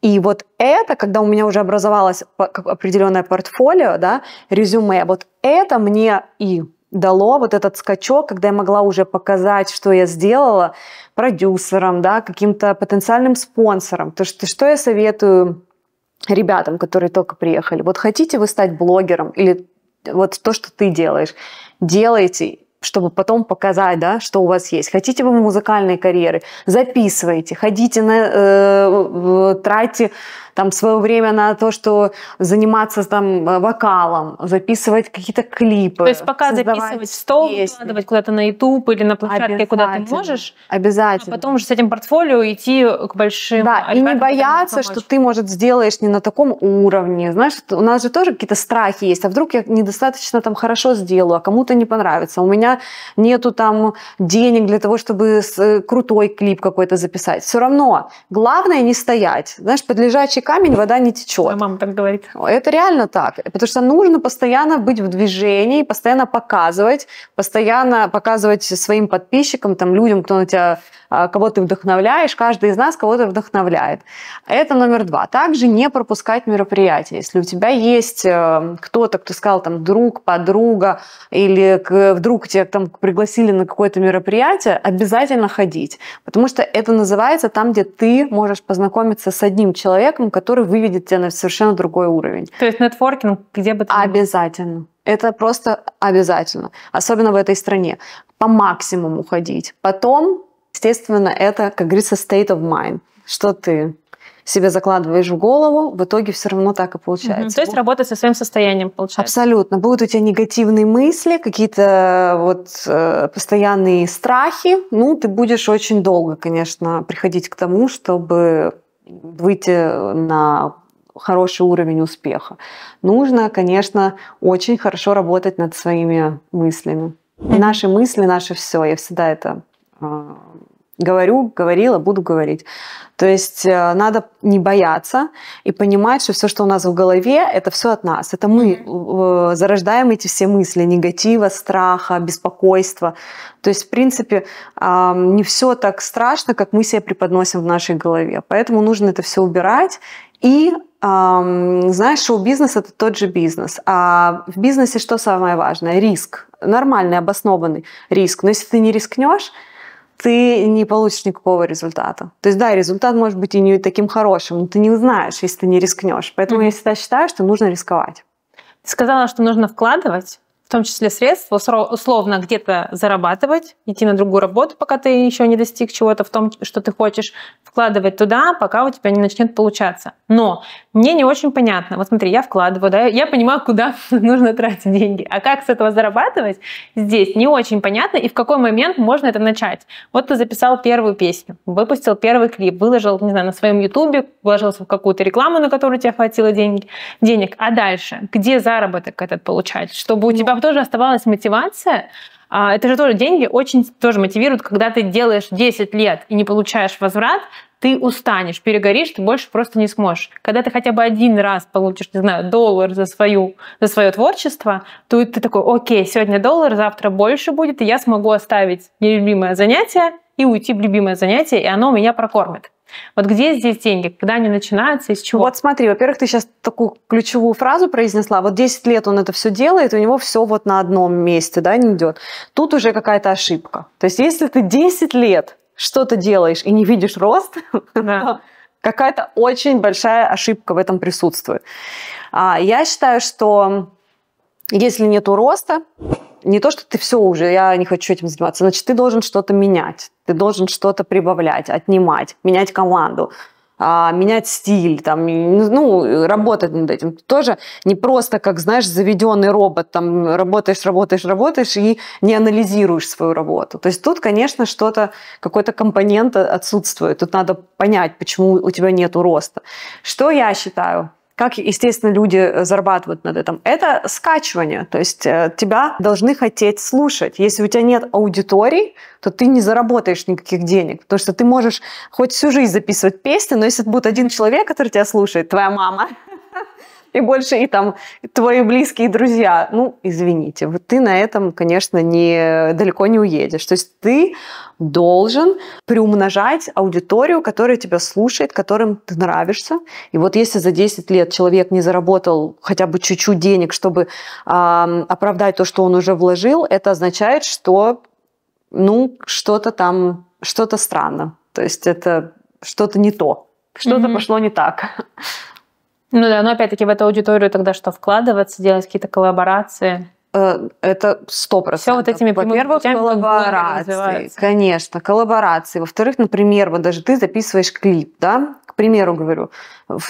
S2: И вот это, когда у меня уже образовалось определенное портфолио, да, резюме, вот это мне и дало вот этот скачок, когда я могла уже показать, что я сделала продюсерам, да, каким-то потенциальным спонсорам. То, что, что я советую ребятам, которые только приехали. Вот хотите вы стать блогером или вот то, что ты делаешь, делайте, чтобы потом показать, да, что у вас есть. Хотите вы музыкальной карьеры, записывайте, ходите на, э, тратьте там свое время на то, что заниматься там э, вокалом, записывать какие-то клипы. То есть пока записывать
S1: в стол, песни. выкладывать куда-то на YouTube или на площадке, куда ты можешь. А Обязательно. А потом уже с этим портфолио идти к большим.
S2: Да, и не бояться, что ты, может, сделаешь не на таком уровне. Знаешь, у нас же тоже какие-то страхи есть. А вдруг я недостаточно там хорошо сделаю, а кому-то не понравится. У меня нету там денег для того, чтобы э, крутой клип какой-то записать. Все равно главное не стоять. Знаешь, под лежачей камень, вода не течет. Моя мама так говорит. Это реально так. Потому что нужно постоянно быть в движении, постоянно показывать, постоянно показывать своим подписчикам, там, людям, кто на тебя а, кого ты вдохновляешь, каждый из нас кого-то вдохновляет. Это номер два. Также не пропускать мероприятия. Если у тебя есть э, кто-то, кто сказал там друг, подруга, или вдруг тебя там пригласили на какое-то мероприятие, обязательно ходить. Потому что это называется там, где ты можешь познакомиться с одним человеком, который выведет тебя на совершенно другой уровень. То есть нетворкинг, где бы ты... Обязательно. Это просто обязательно, особенно в этой стране. По максимуму ходить. Потом естественно, это, как говорится, state of mind. Что ты себе закладываешь в голову, в итоге все равно так и получается. Mm-hmm.
S1: То есть работать со своим состоянием получается.
S2: Абсолютно. Будут у тебя негативные мысли, какие-то э, вот э, постоянные страхи. Ну, ты будешь очень долго, конечно, приходить к тому, чтобы выйти на хороший уровень успеха. Нужно, конечно, очень хорошо работать над своими мыслями. Mm-hmm. Наши мысли, наше все. Я всегда это э, Говорю, говорила, буду говорить. То есть э, надо не бояться и понимать, что все, что у нас в голове, это все от нас. Это мы mm зарождаем эти все мысли негатива, страха, беспокойства. То есть, в принципе, не все так страшно, как мы себе преподносим в нашей голове. Поэтому нужно это все убирать и знаешь, шоу-бизнес это тот же бизнес. А в бизнесе что самое важное? Риск. Нормальный, обоснованный риск. Но если ты не рискнешь, ты не получишь никакого результата. То есть, да, результат может быть и не таким хорошим, но ты не узнаешь, если ты не рискнешь. Поэтому mm-hmm. я всегда считаю, что нужно рисковать.
S1: Ты сказала, что нужно вкладывать в том числе средства условно где-то зарабатывать, идти на другую работу, пока ты еще не достиг чего-то в том, что ты хочешь, вкладывать туда, пока у тебя не начнет получаться. Но мне не очень понятно. Вот смотри, я вкладываю, да, я понимаю, куда нужно тратить деньги. А как с этого зарабатывать, здесь не очень понятно, и в какой момент можно это начать. Вот ты записал первую песню, выпустил первый клип, выложил, не знаю, на своем ютубе, вложился в какую-то рекламу, на которую тебе хватило денег, денег. А дальше? Где заработок этот получать? Чтобы у ну, тебя тоже оставалась мотивация. А, это же тоже деньги очень тоже мотивируют, когда ты делаешь 10 лет и не получаешь возврат, ты устанешь, перегоришь, ты больше просто не сможешь. Когда ты хотя бы один раз получишь, не знаю, доллар за, свою, за свое творчество, то ты такой, окей, сегодня доллар, завтра больше будет, и я смогу оставить нелюбимое занятие и уйти в любимое занятие,
S2: и оно меня прокормит. Вот где здесь деньги? Когда они начинаются? Из чего? Вот смотри, во-первых, ты сейчас такую ключевую фразу произнесла. Вот 10 лет он это все делает, у него все вот на одном месте, да, не идет. Тут уже какая-то ошибка. То есть если ты 10 лет что-то делаешь и не видишь рост, да. какая-то очень большая ошибка в этом присутствует. А, я считаю, что если нет роста, не то, что ты все уже, я не хочу этим заниматься, значит, ты должен что-то менять, ты должен что-то прибавлять, отнимать, менять команду, а, менять стиль, там, ну, работать над этим. тоже не просто, как, знаешь, заведенный робот, там, работаешь, работаешь, работаешь и не анализируешь свою работу. То есть тут, конечно, что-то, какой-то компонент отсутствует. Тут надо понять, почему у тебя нет роста. Что я считаю? как, естественно, люди э, зарабатывают над этим. Это скачивание, то есть э, тебя должны хотеть слушать. Если у тебя нет аудитории, то ты не заработаешь никаких денег, потому что ты можешь хоть всю жизнь записывать песни, но если это будет один человек, который тебя слушает, твоя мама, и больше и там твои близкие друзья. Ну, извините, вот ты на этом, конечно, не, далеко не уедешь. То есть ты должен приумножать аудиторию, которая тебя слушает, которым ты нравишься. И вот если за 10 лет человек не заработал хотя бы чуть-чуть денег, чтобы э, оправдать то, что он уже вложил, это означает, что ну, что-то там, что-то странно. То есть это что-то не то, что-то mm-hmm. пошло не так. Ну да, но
S1: опять-таки в эту аудиторию тогда что, вкладываться, делать какие-то коллаборации? Э, это сто процентов. Все вот этими Во-первых, коллаборации,
S2: конечно, коллаборации. Во-вторых, например, вот даже ты записываешь клип, да, к примеру говорю,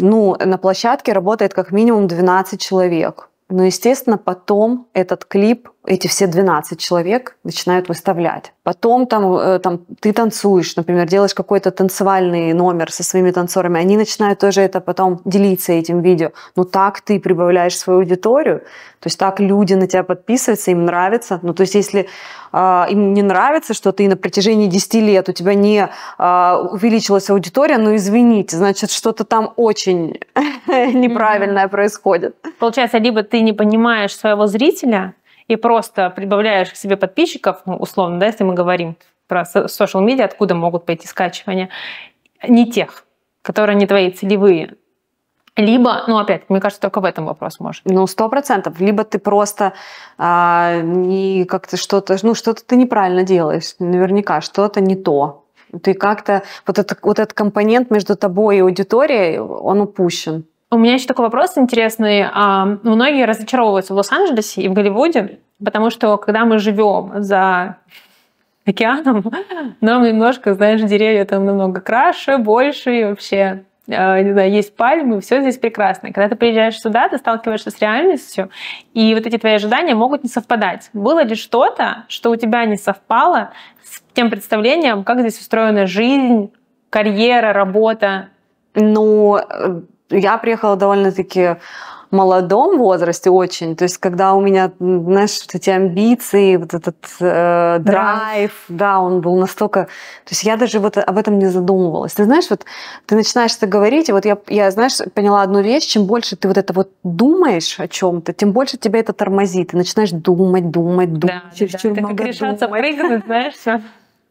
S2: ну, на площадке работает как минимум 12 человек. Но, естественно, потом этот клип эти все 12 человек начинают выставлять. Потом там, э, там ты танцуешь, например, делаешь какой-то танцевальный номер со своими танцорами, они начинают тоже это потом делиться этим видео. Но так ты прибавляешь свою аудиторию, то есть так люди на тебя подписываются, им нравится. Ну то есть если э, им не нравится, что ты на протяжении 10 лет, у тебя не э, увеличилась аудитория, ну извините, значит что-то там очень неправильное происходит.
S1: Получается, либо ты не понимаешь своего зрителя, и просто прибавляешь к себе подписчиков, ну, условно, да, если мы говорим про social медиа, откуда могут пойти скачивания, не тех, которые не твои целевые, либо, ну опять, мне
S2: кажется, только в этом вопрос может. Ну, сто процентов. Либо ты просто а, не как-то что-то, ну что-то ты неправильно делаешь, наверняка что-то не то. Ты как-то вот, этот вот этот компонент между тобой и аудиторией, он упущен.
S1: У меня еще такой вопрос интересный. А, ну, многие разочаровываются в Лос-Анджелесе и в Голливуде, потому что когда мы живем за океаном, нам немножко, знаешь, деревья там намного краше, больше и вообще а, не знаю, есть пальмы, все здесь прекрасно. Когда ты приезжаешь сюда, ты сталкиваешься с реальностью, и вот эти твои ожидания могут не совпадать. Было ли что-то, что у тебя не совпало с тем представлением, как здесь устроена жизнь, карьера, работа?
S2: Ну, э, я приехала довольно-таки молодом возрасте очень, то есть когда у меня, знаешь, вот эти амбиции, вот этот э, драйв, да. да, он был настолько, то есть я даже вот об этом не задумывалась. Ты знаешь, вот ты начинаешь это говорить, и вот я, я, знаешь, поняла одну вещь, чем больше ты вот это вот думаешь о чем-то, тем больше тебя это тормозит, ты начинаешь думать, думать, думать, да,
S1: чересчур да, много думать. решаться, знаешь,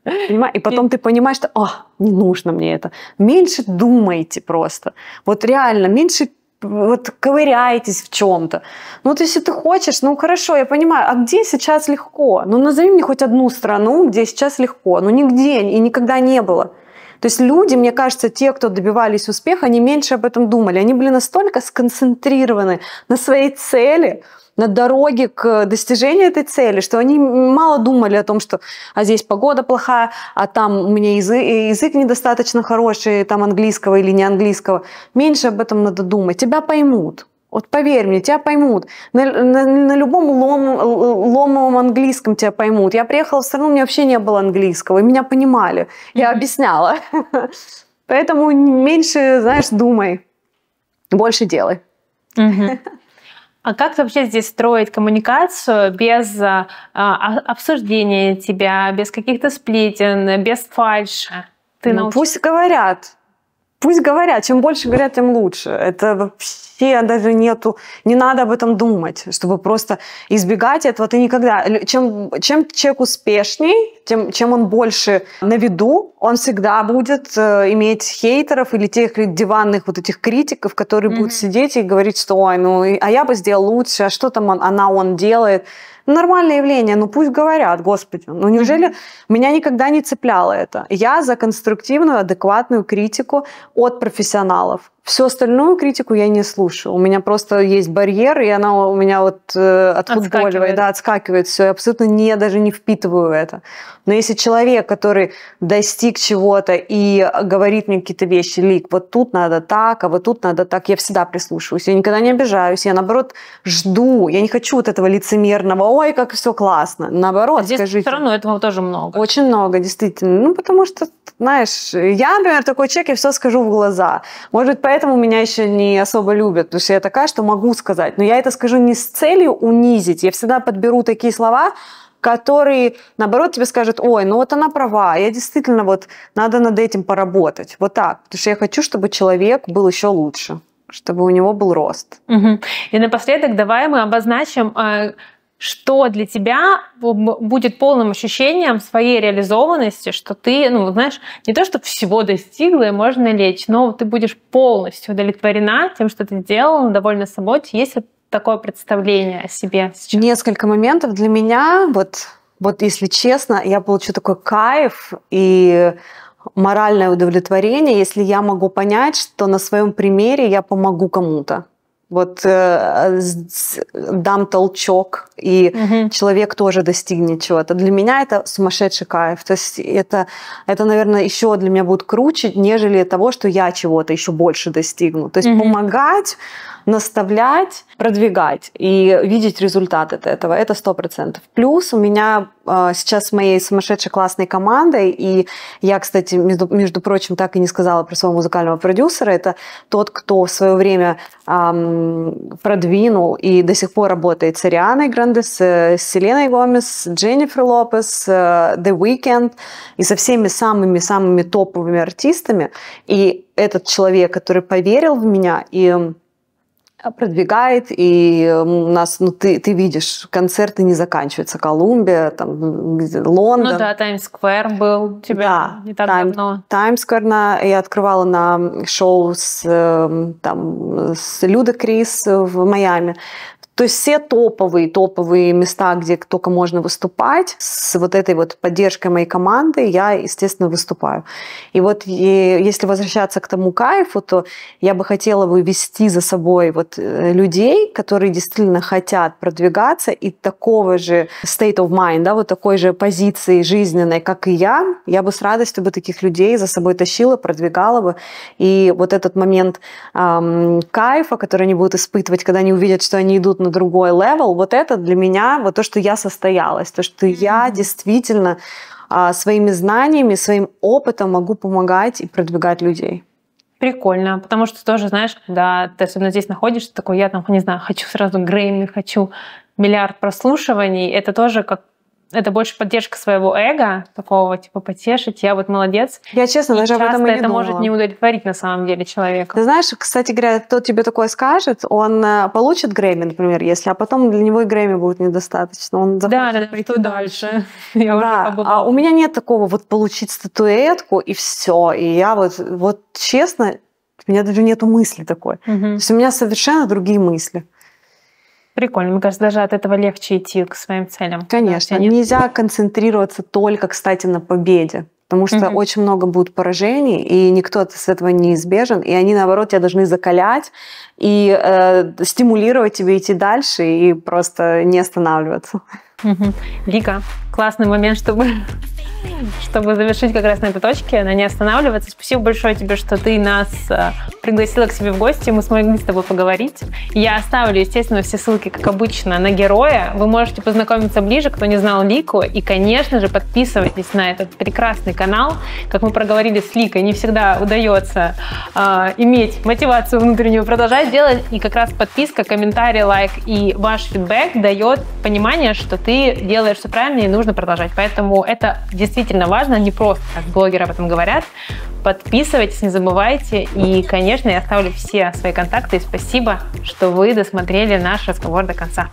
S2: Понимаешь? И потом ты понимаешь, что «О, «А, не нужно мне это». Меньше думайте просто. Вот реально, меньше вот ковыряйтесь в чем-то. Ну, вот если ты хочешь, ну хорошо, я понимаю, а где сейчас легко? Ну, назови мне хоть одну страну, где сейчас легко. Ну, нигде и никогда не было. То есть люди, мне кажется, те, кто добивались успеха, они меньше об этом думали. Они были настолько сконцентрированы на своей цели, на дороге к достижению этой цели, что они мало думали о том, что а здесь погода плохая, а там у меня язык, язык недостаточно хороший, там английского или не английского. Меньше об этом надо думать. Тебя поймут. Вот поверь мне, тебя поймут. На, на, на любом лом, ломовом английском тебя поймут. Я приехала в страну, у меня вообще не было английского, и меня понимали. Я mm-hmm. объясняла. Поэтому меньше, знаешь, думай, больше делай. Mm-hmm.
S1: А как вообще здесь строить коммуникацию без э, а, а, обсуждения тебя, без каких-то сплетен, без фальши?
S2: Ты ну, научишь? пусть говорят. Пусть говорят, чем больше говорят, тем лучше. Это вообще даже нету, не надо об этом думать, чтобы просто избегать этого. Ты никогда, чем, чем человек успешней, тем, чем он больше на виду, он всегда будет э, иметь хейтеров или тех диванных вот этих критиков, которые mm-hmm. будут сидеть и говорить, что, ой, ну, а я бы сделал лучше, а что там он, она, он делает. Нормальное явление, ну пусть говорят, господи. Ну неужели меня никогда не цепляло это? Я за конструктивную, адекватную критику от профессионалов. Всю остальную критику я не слушаю. У меня просто есть барьер, и она у меня вот э, отфутболивает, отскакивает. да, отскакивает все. Я абсолютно не, даже не впитываю это. Но если человек, который достиг чего-то и говорит мне какие-то вещи, лик, вот тут надо так, а вот тут надо так, я всегда прислушиваюсь. Я никогда не обижаюсь. Я, наоборот, жду. Я не хочу вот этого лицемерного, ой, как все классно. Наоборот, а Здесь скажите. все равно этого тоже много. Очень много, действительно. Ну, потому что знаешь, я, например, такой человек, я все скажу в глаза. Может быть, поэтому меня еще не особо любят, потому что я такая, что могу сказать. Но я это скажу не с целью унизить. Я всегда подберу такие слова, которые, наоборот, тебе скажут, ой, ну вот она права, я действительно вот, надо над этим поработать. Вот так. Потому что я хочу, чтобы человек был еще лучше чтобы у него был рост.
S1: Угу. И напоследок давай мы обозначим, а, что для тебя будет полным ощущением своей реализованности, что ты, ну, знаешь, не то, что всего достигла и можно лечь, но ты будешь полностью удовлетворена тем, что ты сделала, довольна собой. Есть вот такое представление о себе
S2: сейчас? Несколько моментов для меня, вот, вот если честно, я получу такой кайф и моральное удовлетворение, если я могу понять, что на своем примере я помогу кому-то вот э, э дам толчок, и угу. человек тоже достигнет чего-то. Для меня это сумасшедший кайф. То есть это, это, наверное, еще для меня будет круче, нежели того, что я чего-то еще больше достигну. То есть угу. помогать наставлять, продвигать и видеть результат от этого. Это сто процентов. Плюс у меня а, сейчас с моей сумасшедшей классной командой, и я, кстати, между, между прочим, так и не сказала про своего музыкального продюсера, это тот, кто в свое время эм, продвинул и до сих пор работает с Арианой Грандес, с Селеной Гомес, с Дженнифер Лопес, э, The Weeknd и со всеми самыми-самыми топовыми артистами. И этот человек, который поверил в меня и продвигает, и у нас, ну, ты, ты видишь, концерты не заканчиваются. Колумбия, там, ну Лондон. Ну да,
S1: Times Square был у тебя да, не так тайм, давно.
S2: Таймс-сквер на, я открывала на шоу с, эм, там, с Люда Крис в Майами. То есть все топовые, топовые места, где только можно выступать, с вот этой вот поддержкой моей команды я, естественно, выступаю. И вот и если возвращаться к тому кайфу, то я бы хотела вывести за собой вот э, людей, которые действительно хотят продвигаться и такого же state of mind, да, вот такой же позиции жизненной, как и я, я бы с радостью бы таких людей за собой тащила, продвигала бы. И вот этот момент эм, кайфа, который они будут испытывать, когда они увидят, что они идут на другой левел. Вот это для меня, вот то, что я состоялась, то, что я действительно а, своими знаниями, своим опытом могу помогать и продвигать людей.
S1: Прикольно, потому что тоже, знаешь, когда ты особенно здесь находишься, такой, я там, не знаю, хочу сразу Грэмми, хочу миллиард прослушиваний, это тоже как это больше поддержка своего эго, такого типа потешить, я вот молодец. Я честно, и даже об этом и не это думала. может не удовлетворить на самом деле человека.
S2: Ты знаешь, кстати говоря, кто тебе такое скажет, он э, получит Грэмми, например, если, а потом для него и Грэмми будет недостаточно. Он да, да, прийти дальше. я да, а у меня нет такого вот получить статуэтку и все, и я вот, вот честно, у меня даже нету мысли такой. Угу. То есть у меня совершенно другие мысли. Прикольно. Мне кажется, даже от этого легче идти к своим целям. Конечно. Да, Нельзя концентрироваться только, кстати, на победе. Потому что угу. очень много будет поражений, и никто с этого не избежен. И они, наоборот, тебя должны закалять и э, стимулировать тебя идти дальше и просто не останавливаться.
S1: Угу. Вика, классный момент, чтобы чтобы завершить как раз на этой точке, на не останавливаться. Спасибо большое тебе, что ты нас э, пригласила к себе в гости, мы смогли с тобой поговорить. Я оставлю, естественно, все ссылки, как обычно, на героя. Вы можете познакомиться ближе, кто не знал Лику. И, конечно же, подписывайтесь на этот прекрасный канал. Как мы проговорили с Ликой, не всегда удается э, иметь мотивацию внутреннюю продолжать делать. И как раз подписка, комментарий, лайк и ваш фидбэк дает понимание, что ты делаешь все правильно и нужно нужно продолжать. Поэтому это действительно важно, не просто как блогеры об этом говорят. Подписывайтесь, не забывайте. И, конечно, я оставлю все свои контакты. И спасибо, что вы досмотрели наш разговор до конца.